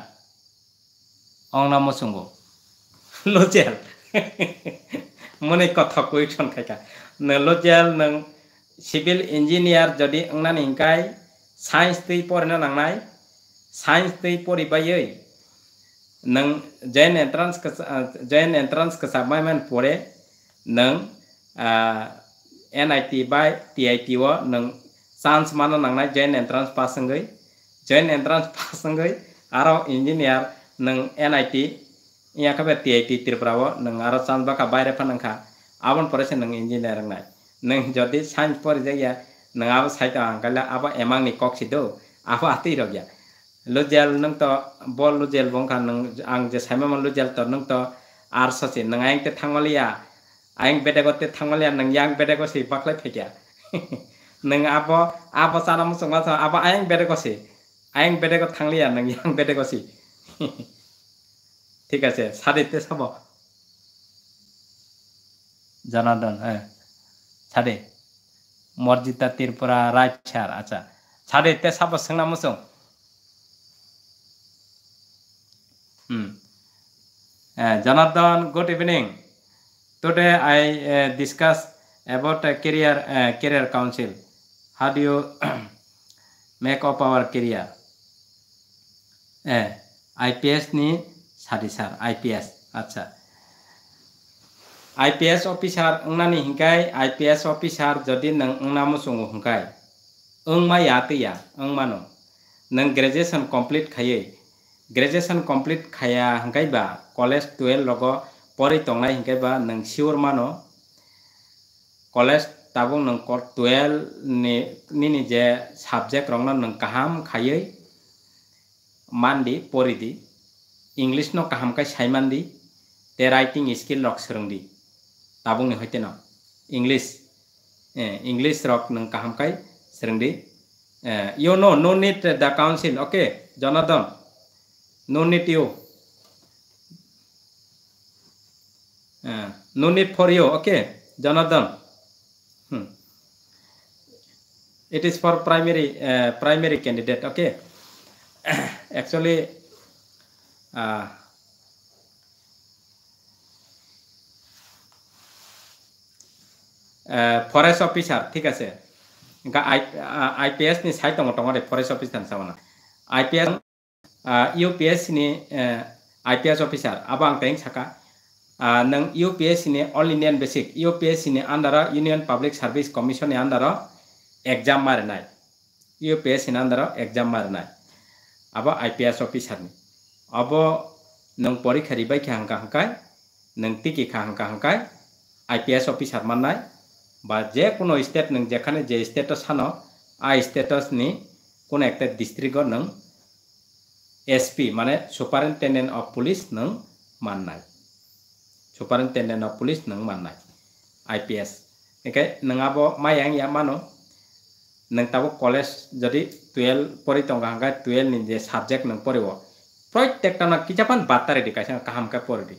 S1: অংনা মসঙ্গ লজেল মনে কথা কই থনখাইকা লজেল নং সিভিল ইঞ্জিনিয়ার যদি অংনা নিংকাই সায়েন্স তৈ পড়ে নাংনাই সায়েন্স তৈ পড়িবাই neng jain entrance ke uh, jain entrance ke sabai man pore neng uh, nit by tit wo neng sans mana nang na jain entrance pasang gai jain entrance pasang gai aro engineer neng nit iya kabe tit tirprawo neng aro sans baka bai repa neng ka abon pore sen neng engineer neng nai neng jodi sans pore jaya neng abo saika angkala abo emang ni kok sido abo ati rogya lojel nang to bol lojel bong kan nang ang je saima man lojel to nang to ar sa sin nang ang te thangolia ang bede gote thangolia nang yang bede go si bakle phekya nang abo abo sanam songwa sa abo ang bede go si ang bede go thanglia nang yang bede go si ঠিক আছে সাড়িতে সব জনার্দন হ্যাঁ ছাড়ে মর্জিতা তীরপুরা রাজছার আচ্ছা ছাড়ে তে সাব সঙ্গা মুসং Janardhan, good evening. Today I uh, discuss about uh, career uh, career council. How do you make up our career? Uh, IPS ni sari sar IPS. Acha. IPS officer ungna ni hingkai IPS officer jadi nang ungna musungu hingkai. Ung ma yati ya, ung mano. Nang graduation complete khayai. Graduation complete खाया हंगाइबा कलेज टुवेल्व लग परि तंगनाय हंगाइबा नों सियोर मानो कलेज ताबुं नों टुवेल्व नि नि जे साबजेक्ट रंना नों काहाम खायै मानदि परिदि इंग्लिश न काहामखाय साइमानदि ते राइटिंग स्किल रक सोलोंदि ताबुंनि हयते न इंग्लिश इंग्लिश रक नों काहामखाय सोलोंदि you know no need the council okay Janardan no need you uh, no need for you okay jonathan hmm. it is for primary uh, primary candidate okay actually uh, forest officer ঠিক আছে আই পি এস নি সাই দङ दङ रे फरेस्ट अफिस दानसावना आइपिएस इउ पि एस सि नि आइ पि एस अफिसार आबो आं तें साका नों इउ पि एस सि नि अल इन्डियान बेसिक इउ पि एस सि नि आन्दाराव इउनियन पाब्लिक सार्भिस कमिसननि आन्दाराव एग्जाम मारिनाय इउ पि एस सि नि आन्दाराव एग्जाम मारिनाय आबो आइ पि एस अफिसारनि आबो नों परीक्षा रिबाय हांखा हांखाय नों टिकिखा हांखा हांखाय আই পি এস অফিসার মাননাই বা যে কোনো স্টেট নং যেখানে যে স্টেটাস হানো আই স্টেটাসনি কোনো একটা ডিস্ট্রিক্টর নং এসপি মানে সুপারিনটেন্ডেন্ট অফ পুলিশ নং মাननाय सुपारिनटेन्डेन्ट अफ पुलिस नों माननाय आईपीएस ओंखाय नोंहाबो माइयां या मानो नोंथाबो कलेज जदि टुवेल्भ परि दं हांगा टुवेल्भनि जे साबजेक्ट नों परिब प्रत्येकटाना किजापान बातारे दि कायसा काहामखाय परिदि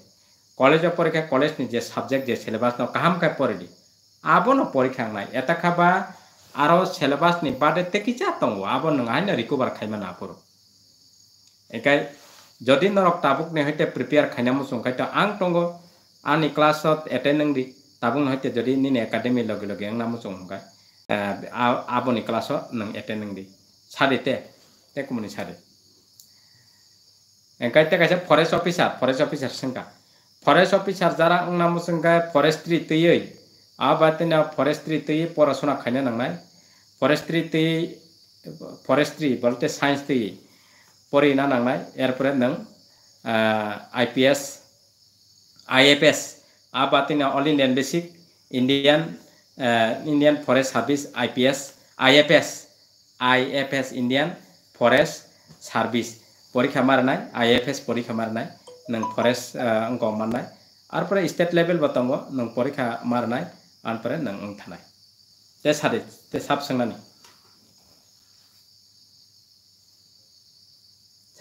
S1: कलेज परीक्षा कलेजनि जे साबजेक्ट जे सिलेबास न काहामखाय परिदि आबो न परीक्षा नाय एताखाबा आरो सिलेबासनि बादे ते किजा दङ आबो नोंहायनो रिकभार खायमा नाफोरो ekai jadi norok tabuk ne haite prepare khaina musung khaita ang tongo ani klasot attending di tabung haite jadi ni ne academy logi logi ang namusung kai aboni klasot nang attending di sade te te kumuni sade একাই তে কাছে ফরেস্ট অফিসার ফরেস্ট অফিসার সংখ্যা ফরেস্ট অফিসার যারা আং নাম সংখ্যায় ফরেস্ট্রি তৈয়ই আবাতে না ফরেস্ট্রি তৈয়ই পড়াশোনা খাইনে নাংনায় ফরেস্ট্রি তৈয়ই ফরেস্ট্রি বলতে সায়েন্স তৈয়ই পৰিণা নাংনাই ইয়াৰ পৰা নং I P S I F S আপাতি all Indian basic Indian Indian forest service I P S I F S I F S Indian forest service পৰীক্ষা মাৰ নাই আই এফ এছ পৰীক্ষা মাৰ নাই নং ফৰেষ্ট অংক মাৰনাই আৰু পৰা ষ্টেট লেভেল বা তংগ নং পৰীক্ষা মাৰ নাই আৰু পৰা নং থানাই তে সাৰে তে চাপ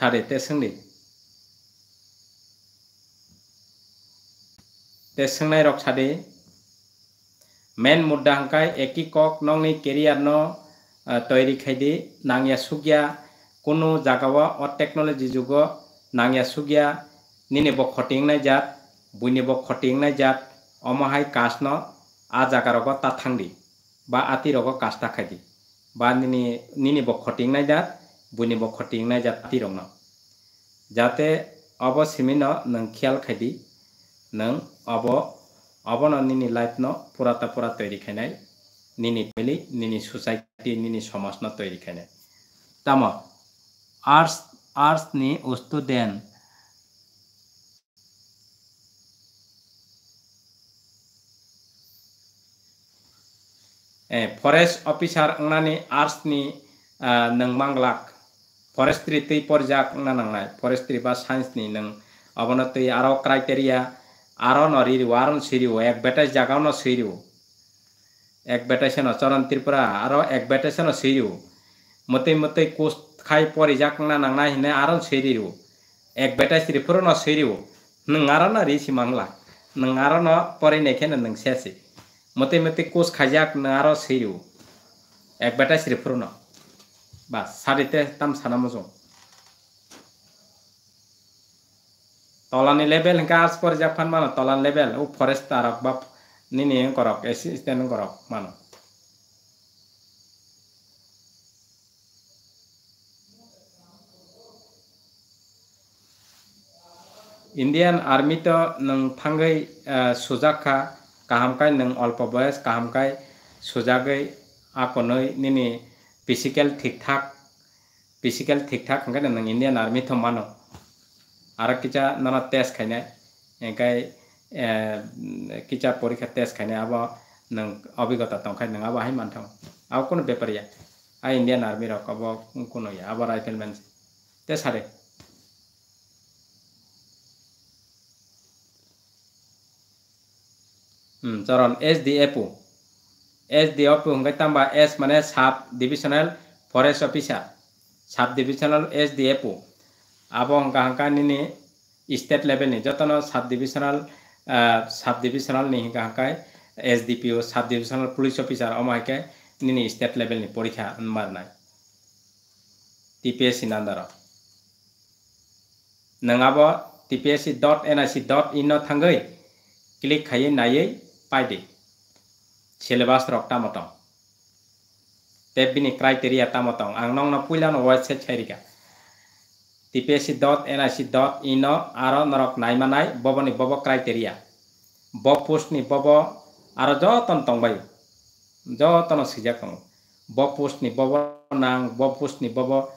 S1: Sare tesengni. Tesengnai rok sade. Men mudda hangkai eki kok nongni career no তৈরি খাইদি নাঙিয়া সুগিয়া কোনো জাগাওয়া অ টেকনোলজি যুগ নাঙিয়া সুগিয়া নিনেব নাই জাত বুইনেব নাই জাত অমহাই কাস ন আ জাগা রগ তাথাংদি বা আতি রক কাস্তা খাইদি বা নিনি নিনেব নাই জাত বুনিব খটিংনাই জাতি রং যাতে অব সিমিন নিয়াল খেয়াল খাইদি নং অব অবন নিনি লাইফ ন পুরাতা পুরা তৈরি খাইনাই নিনি ফ্যামিলি নিনি সোসাইটি নিনি সমাজ ন তৈরি খাইনাই তাম আর্টস আর্টস নি বস্তু দেন ফরেস্ট অফিসার ওনানি আর্টস নি मांलाक फरेस्ट्री तै पर्याक नानांनाय फरेस्ट्री बा साइन्सनि नों अबनो तै आरो क्राइटेरिया आरो न रिरि वारन सिरिव एडभार्टाइज जागाव न सिरिव एडभार्टाइसन चरण त्रिपुरा आरो एडभार्टाइसन सिरिव मते मते कोस्ट खाय परिजाक नानांनाय हिने आरो सिरिव एडभार्टाइज रिफोर न सिरिव नों आरो न रिसि मांला नों आरो न परिनेखेन नों सेसि मते मते कोस्ट खायजाक नों आरो सिरिव एडभार्टाइज रिफोर न বা সারিতে তাম সানা মজং তলানি লেভেল গাছ পরে জাপান মানো তলান লেভেল ও ফরেস্ট তারক বা নিনি করক এসিস্ট্যান্ট করক মানো ইন্ডিয়ান আর্মি তো নং সুজাকা কাহামকাই নল্প বয়স কাহামকাই সুজাগৈ আকনৈ নিনি पिसिकल ठीक ठाक पिसिकल ठीक ठाक हंगा नंग इंडियन आर्मी तो मानो आरो किचा नाना टेस्ट खाने एंकाय किचा परीक्षा टेस्ट खाने अब नंग तो दंखाय नों अब मानते मानथाव अब कोनो बेपारिया आ इंडियन आर्मी रक अब कौन या अब राइफल मैन ते सारे चरण एस डी एपो এস দি অফ হুঙ্গাইতাম বা এস মানে sub divisional forest officer sub divisional S D এপু আবো হাঙ্কা হাঙ্কা নিনি স্টেট লেভেলনি যতন সাব ডিভিশনাল সাব ডিভিশনালনি হিঙ্কা হাঙ্কায় S D P O sub divisional police officer অমাইকে নিনি স্টেট লেভেলনি পরীক্ষা মারনায় টিপিএসসি নান্দার নাবো TPSC dot NIC dot in থাঙ্গৈ ক্লিক খাই নাयै পাইদে syllabus rok tama tong tamatong tebini criteria tamatong ang nong na puilan website dot tpsc.nic.in aro norok nai boboni bobo criteria bob push ni bobo aro joton tongbai joton sijak tong bob push ni bobo nang bob push ni bobo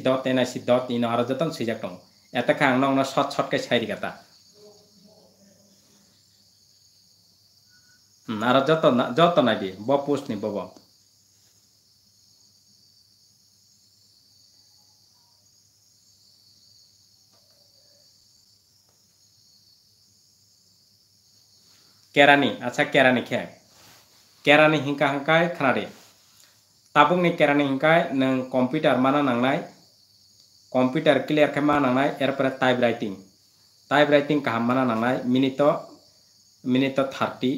S1: dot dot ino aro joton sijak tong eta kang nong na shot shot ke chairika ta আর যত ಜತನ ಜತನಗಿ ಬ ಪೋಸ್ನಿ বব কেরানি আচ্ছা কেরানি খেয়ে কেরানি হিংকা হাঙ্কায় খানারে তাবুকনি কেরানি হিংকায় নং কম্পিউটার মানা নাংনাই কম্পিউটার ক্লিয়ার খে মানা নাংনায় এরপরে টাইপ রাইটিং টাইপ রাইটিং কাহাম মানা নাংনাই মিনিট মিনিট থার্টি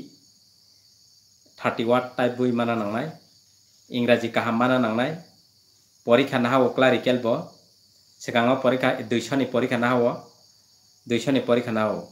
S1: थार्टी वाट टाइप बुई माना नांनाय इंराजी काहाम माना नांनाय परीक्षा नाहाव क्लारि केल्ब सिगाङाव परीक्षा दुइस'नि परीक्षा नाहाव दुइस'नि परीक्षा नाहाव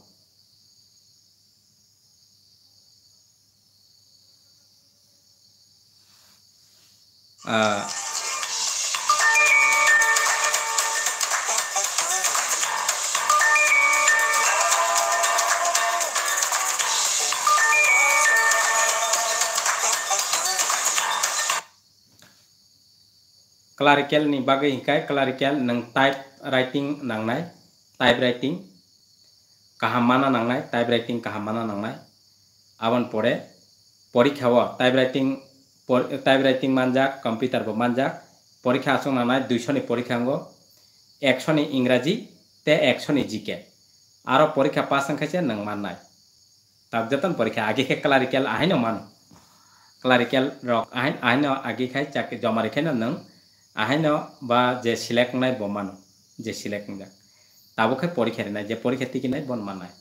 S1: clerical ni bagay kay clerical ng type writing nang nai type writing kahamana nang nai type writing kahamana nang nai awan pore porikha wa type writing type writing manja computer type writing মানজাক কম্পিউটার মানজাক পরীক্ষা আসুন না দুইশনি পরীক্ষাঙ্গ একশনি ইংরাজি তে একশনি জিকে আরও pasang pass nang man nai তাব jatan পরীক্ষা আগে খে ক্লারিক্যাল আহিন মান ক্লারিক্যাল রক আহিন ahino agi খাই চাকরি জমা রেখে nang আহাইন বা যে নাই বমানো যে সিলেক তাবো খাই পরীক্ষা নাই যে পরীক্ষা টিকি নাই বন মানায়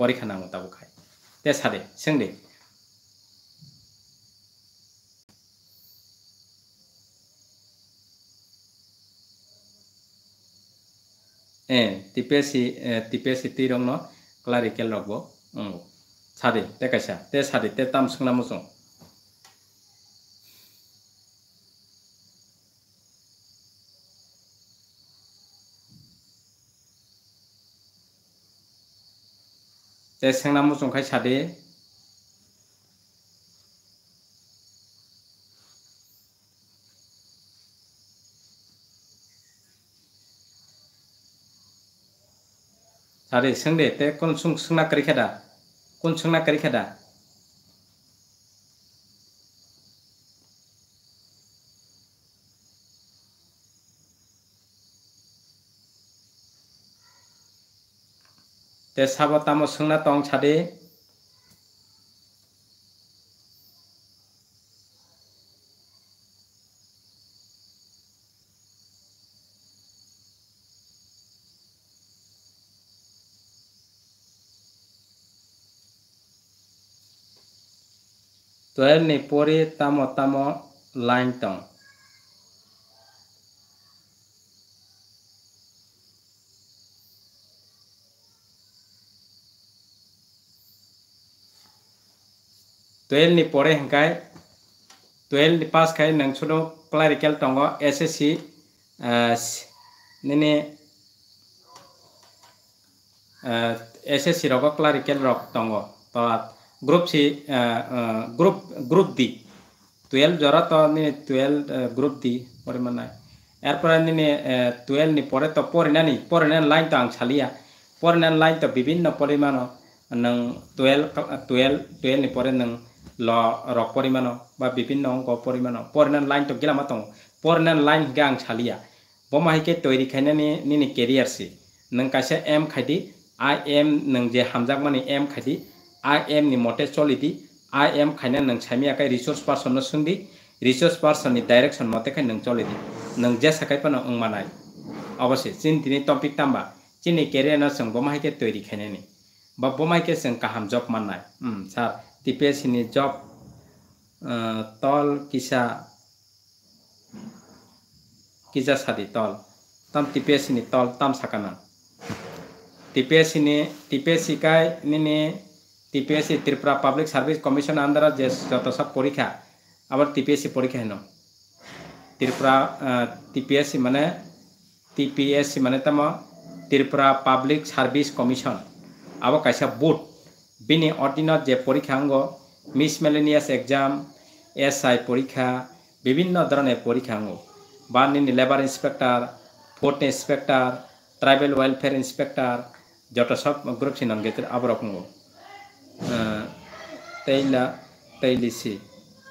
S1: পরীক্ষা নামো তাবো খাই তে সাদে সঙ্গে টিপেসি টিপেসি তি রং ন ক্লারিকেল রকব সাদে তে কাইসা তে সাদে তে তাম সুংনা মুসং 제 생나무 종카이 차디 자리 생대 때 꼰충 승낙 그리케다 꼰충낙 그리케다 te sabo tamo sungna tong chade toer ni pore tamo tamo lain tong twelve नि पढ़े हंगा टुवेल्व नि पास खाई नंसुनो क्लारिकल दंग एस एस सी नहीं एस एस सी रो क्लारिकल दंग ग्रुप सी ग्रुप ग्रुप दि टुवेल्व जर तो टुवेल्व ग्रुप दि पर यार टुवेल्व नि पढ़े तो पढ़ना नहीं पढ़ना लाइन तो आलिया पढ़ना लाइन तो विभिन्न परमाण नुवेल्व टुवेल्व टुवेल्व नि पढ़े न ল পরিমাণ বা বিভিন্ন অঙ্ক পরিমাণ পরিমাণ লাইন তো গেলাম তো পরিমাণ লাইন গাং আং সালিয়া বমা হিকে তৈরি খাইনানি নি কেরিয়ার সে নাইসে এম খাইদি আই এম নে হামজাক মানে এম খাইদি আই এম নি মতে চলিদি আই এম খাইনা নং সামিয়াকে রিসোর্স পার্সন সুন্দি রিসোর্স পার্সন নি ডাইরেকশন মতে খাই নং চলিদি নং যে সাকাইপানো ওংমানাই অবশ্যই চিন তিনি টপিক তাম্বা চিনি কেরিয়ার সঙ্গে বমা হিকে তৈরি খাইনানি বা বমাইকে সঙ্গে কাহাম জব মাননাই সার टिपे सिनी जब तल किसा किजा सादी तल तम टिपे सिनी तल तम सकाना टिपे सिनी टिपे सिकाय निने टिपे सि त्रिपुरा पब्लिक सर्विस कमिशन अंदर जे जत सब परीक्षा अब टिपे सि परीक्षा हेन त्रिपुरा टिपे सि माने टिपे सि माने तम त्रिपुरा पब्लिक सर्विस कमिशन अब कैसा बोर्ड বিনি অধীনত যে পরীক্ষা অঙ্গ miscellaneous exam S I পরীক্ষা বিভিন্ন ধরনের পরীক্ষা অঙ্গ বার্নিন labour inspector food inspector tribal welfare inspector যত সব গ্রুপ সিনাম গেতে আবরকম তেইলা তেইলিসি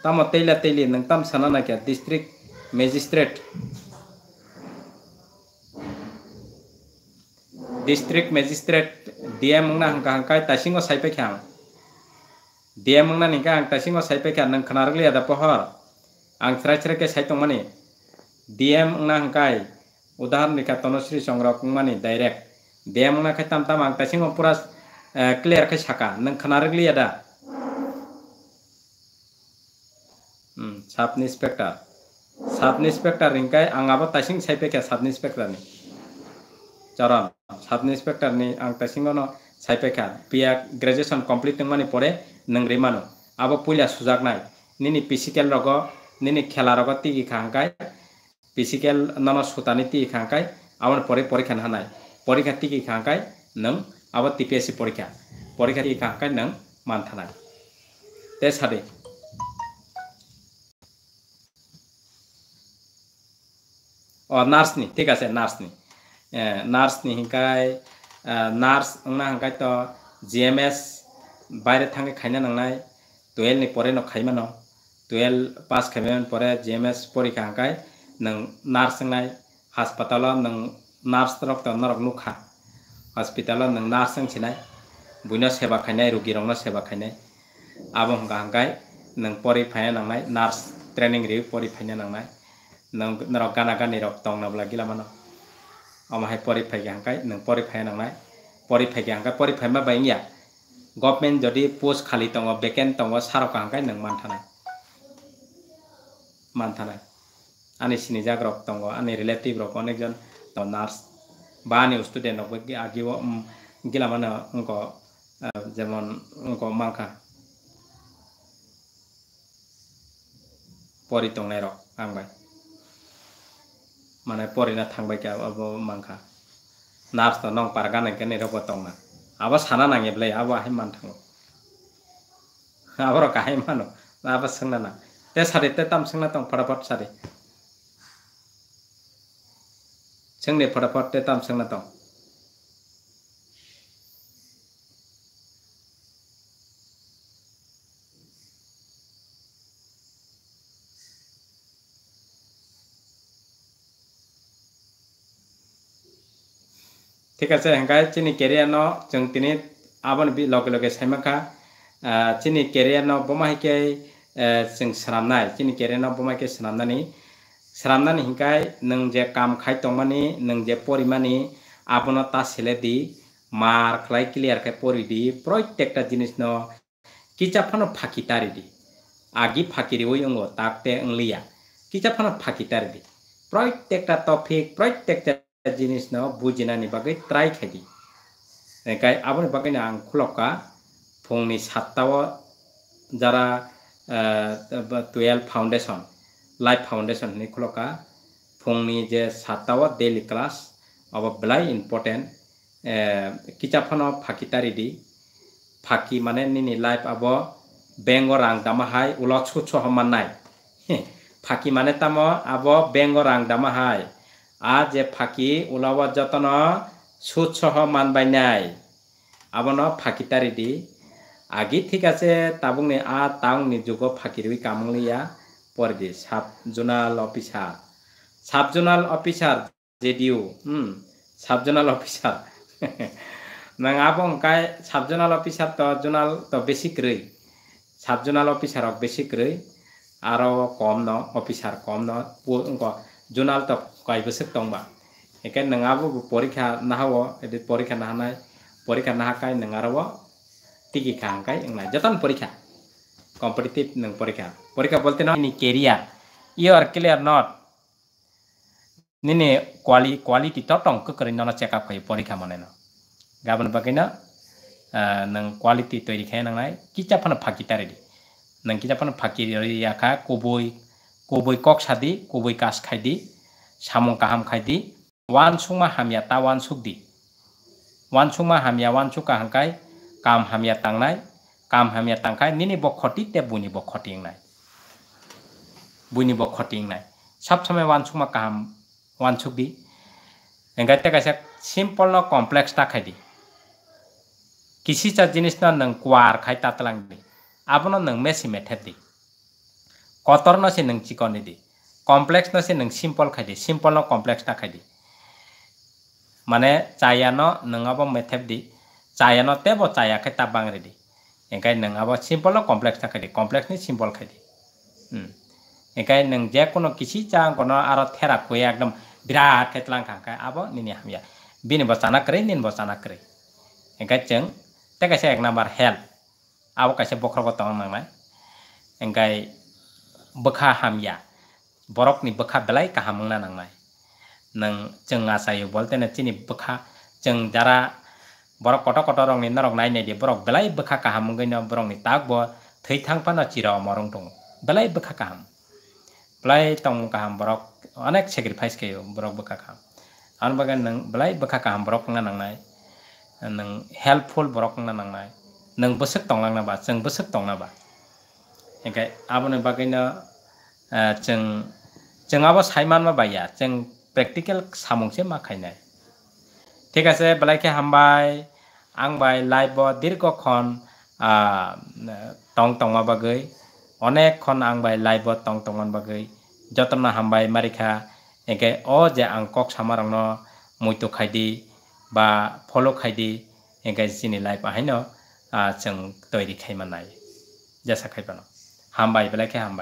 S1: তাম তেইলা তেইলি নাম সানা নাকি district magistrate district magistrate D M हंका हंका तासीगो सैपेखा डी एम हंगा आं तासीगो सैपेखा नारे पहर आं स्रा स्रा के सैतमान डी एम हंका उदाहरण लिखा तनुश्री चंद्र कुमानी डायरेक्ट डी एम हंगा तम तम आं तासीगो पूरा क्लियर के सका नारे आदा सब इन्सपेक्टर सब इन्सपेक्टर इनका आंबो तासी सैपेखा सब इन्सपेक्टर ने 저런 সাব ইন্সপেক্টর নি আং তাসিঙ্গনো সাইপেখা পিয়া গ্রাজুয়েশন কমপ্লিট নংমানি পরে নংরিমানো আবো পুইলা সুজাকনাই নিনি ফিজিক্যাল রগ নিনি খেলা রগ তিগি খাঙ্কাই ফিজিক্যাল নন সুতানি তিগি খাঙ্কাই আমার পরে পরীক্ষা হানাই পরীক্ষা তিগি খাঙ্কাই নং আবার টিপিএসসি পরীক্ষা পরীক্ষা তিগি খাঙ্কাই নং মানথানাই তে সাদে ও নার্সনি ঠিক আছে নার্সনি নার্স নি হিংকাই নার্স ওনা হাঙ্কাই তো জি এম এস বাইরে থাকে খাইনা নাংনাই টুয়েলভ নি পরে ন খাইমানো টুয়েলভ পাস খাইমান পরে জি এম এস পরীক্ষা হাঙ্কাই নং নার্স নাই হাসপাতাল নং নার্স রক্ত নরক নুখা হসপিটাল নং নার্স সিনাই বুইনা সেবা খাইনাই রুগী রংনা সেবা খাইনাই আবং হাঙ্কা হাঙ্কাই নং পরিফাইনা নাংনাই নার্স ট্রেনিং রি পরিফাইনা নাংনাই নং গানা গানি রক টংনাবলা গিলামানো amahai porifai ke hangkai nung porifai nangnai porifai ke hangkai porifai ma baing ya government jadi post khali tongo vacant tongo sarok hangkai nung manthanai manthanai ani sinijak rok tongo ani relative rok onek jon to nurse ba ani student rok ge agiwo gila mana engko যেমন engko mangka pori tongnai rok angbai মানে পরিণা থাকবাইকা মাংখা নার্স নং পারগা নাকি নেরব দংনা আবার সানা নাঙেবলাই আবার আহে মান থাঙ্গো আবার কাহে মানো আবার সোংনা না তে সারি তে তাম সোংনা তং ফটাফট সারি সোংনি ফটাফট তে তাম সোংনা তং ঠিক আছে হেঙ্কাই চিনি কেরিয়ার ন চং তিনি আবন বি লগে লগে সাইমাখা চিনি কেরিয়ার ন বমাহিকে जों सोनामनाय जोंनि गेरेनाव बमाइखौ सोनामनानै सोनामनानै हिंखाय नों जे काम खाय दंमानि नों जे परिमानि आबना तासेलेदि मार खालाय क्लियारखाय परिदि प्रत्येकटा जिनिसन किचाफानो फाखि तारिदि आगि फाखिरि ओइ अंग ताकते अंलिया किचाफानो फाखि तारिदि प्रत्येकटा टपिक प्रत्येकटा जिनिसना बुजिनानि बागै ट्राइ खायदि एखाय आबनि बागैनो आं खुलका फुंनि सातटाव যারা টুয়েলভ ফাউন্ডেশন লাইফ ফাউন্ডেশন नि खुलका फुंनि जे सातटाव डेलि क्लास अब बेलाय इम्पर्टेन्ट किचाफानो फाकितारिदि फाकि माने निनि लाइफ अब बेंग रां दामाहाय उलट सुच हमान्नाय फाकि माने ताम अब बेंग रां दामाहाय আর যে ফাঁকি ওলাওয়া যতন সুৎসহ মানবাই নাই আবন ফাঁকি তারিডি আগে ঠিক আছে তাবংনি আ তাংনি যুগ ফাঁকিরুই কামংলিয়া পরদি sub zonal officer sub zonal officer জেডিউ হুম সাব জোনাল অফিসার নাং আবং কাই সাব জোনাল অফিসার তো জোনাল তো বেশি রই সাব জোনাল অফিসারক বেশি রই আরও কম ন অফিসার কম ন জোনাল তপ কাইবসে তংবা একে নাবো পরীক্ষা নাহাব এদি পরীক্ষা নাহানাই পরীক্ষা নাহাকাই নারব টিকি খাহাকাই না যতন পরীক্ষা কম্পিটিটিভ নং পরীক্ষা পরীক্ষা বলতে না নি career you are clear not নিনে কোয়ালি কোয়ালিটি তো টঙ্ক করে না চেক আপ খাই পরীক্ষা মানে না গাবন বাকি না নং কোয়ালিটি তৈরি খাই নাই কিচাফানো ফাঁকি তারে নং কিচাফানো ফাঁকি খা কবই kubui kok sadi kubui kas khai di samung kaham khai di wan sung ma hamya ta wan suk di wan sung ma hamya wan suk kahang kai kam hamya tang nai kam hamya tang kai nini bok khoti te buni bok khoti nai buni bok khoti nai সব সময় ওয়ান সুমা কাহাম ওয়ান সুবি এঙ্গাইতে কাছে সিম্পল ন কমপ্লেক্স তা খাই দি কিসি চা জিনিস না নং কুয়ার খাই তাতলাং দি আপন নং মেসি মেথে দি kotor no si neng chikon nedi kompleks no si neng simpol kadi simpol no kompleks tak kadi mane caya no neng apa metep di caya no tebo caya ke tabang redi yang neng apa simpol no kompleks tak kadi kompleks ni simpol kadi hmm. neng jek kuno kisi cang kono arot herak kue agdom birat ke telang kai apa nini ham ya bini bosana kri nini bosana kri yang ceng teka se ek nambar hel apa kai se bokro kotong nang nang yang bekha hamya borok ni bekha belai ka hamangna nangnai nang cheng asayu bolte na chini bekha cheng jara borok koto koto rong ni narok nai ne di borok belai bekha ka hamangai na borok ni tak bo thei thang pa na chira morong tong belai bekha ka ham belai tong ka ham borok anek sacrifice ke borok bekha ka ham an bagan nang belai bekha ka ham borok na nangnai nang helpful borok na nangnai nang besek tong lang na ba cheng besek tong na ba 그러니까아버는바기나아정정아버사이만마바야정 practical samungse ma khainai ঠিক আছে বেলাইকে হামবাই আংবাই লাইব দীর্ঘক্ষণ টং টংমা বাগৈ অনেকক্ষণ আংবাই লাইব টং টংমান বাগৈ যত্ন হামবাই মারিখা একে অ যে আং কক সামারং মৈতু খাইদি বা ফলো খাইদি একে জিনি লাইব আহাইন जों তৈরি খাইমানাই জাসা খাইবানো ห้ามใบไปแล้วแค่ห้ามใบ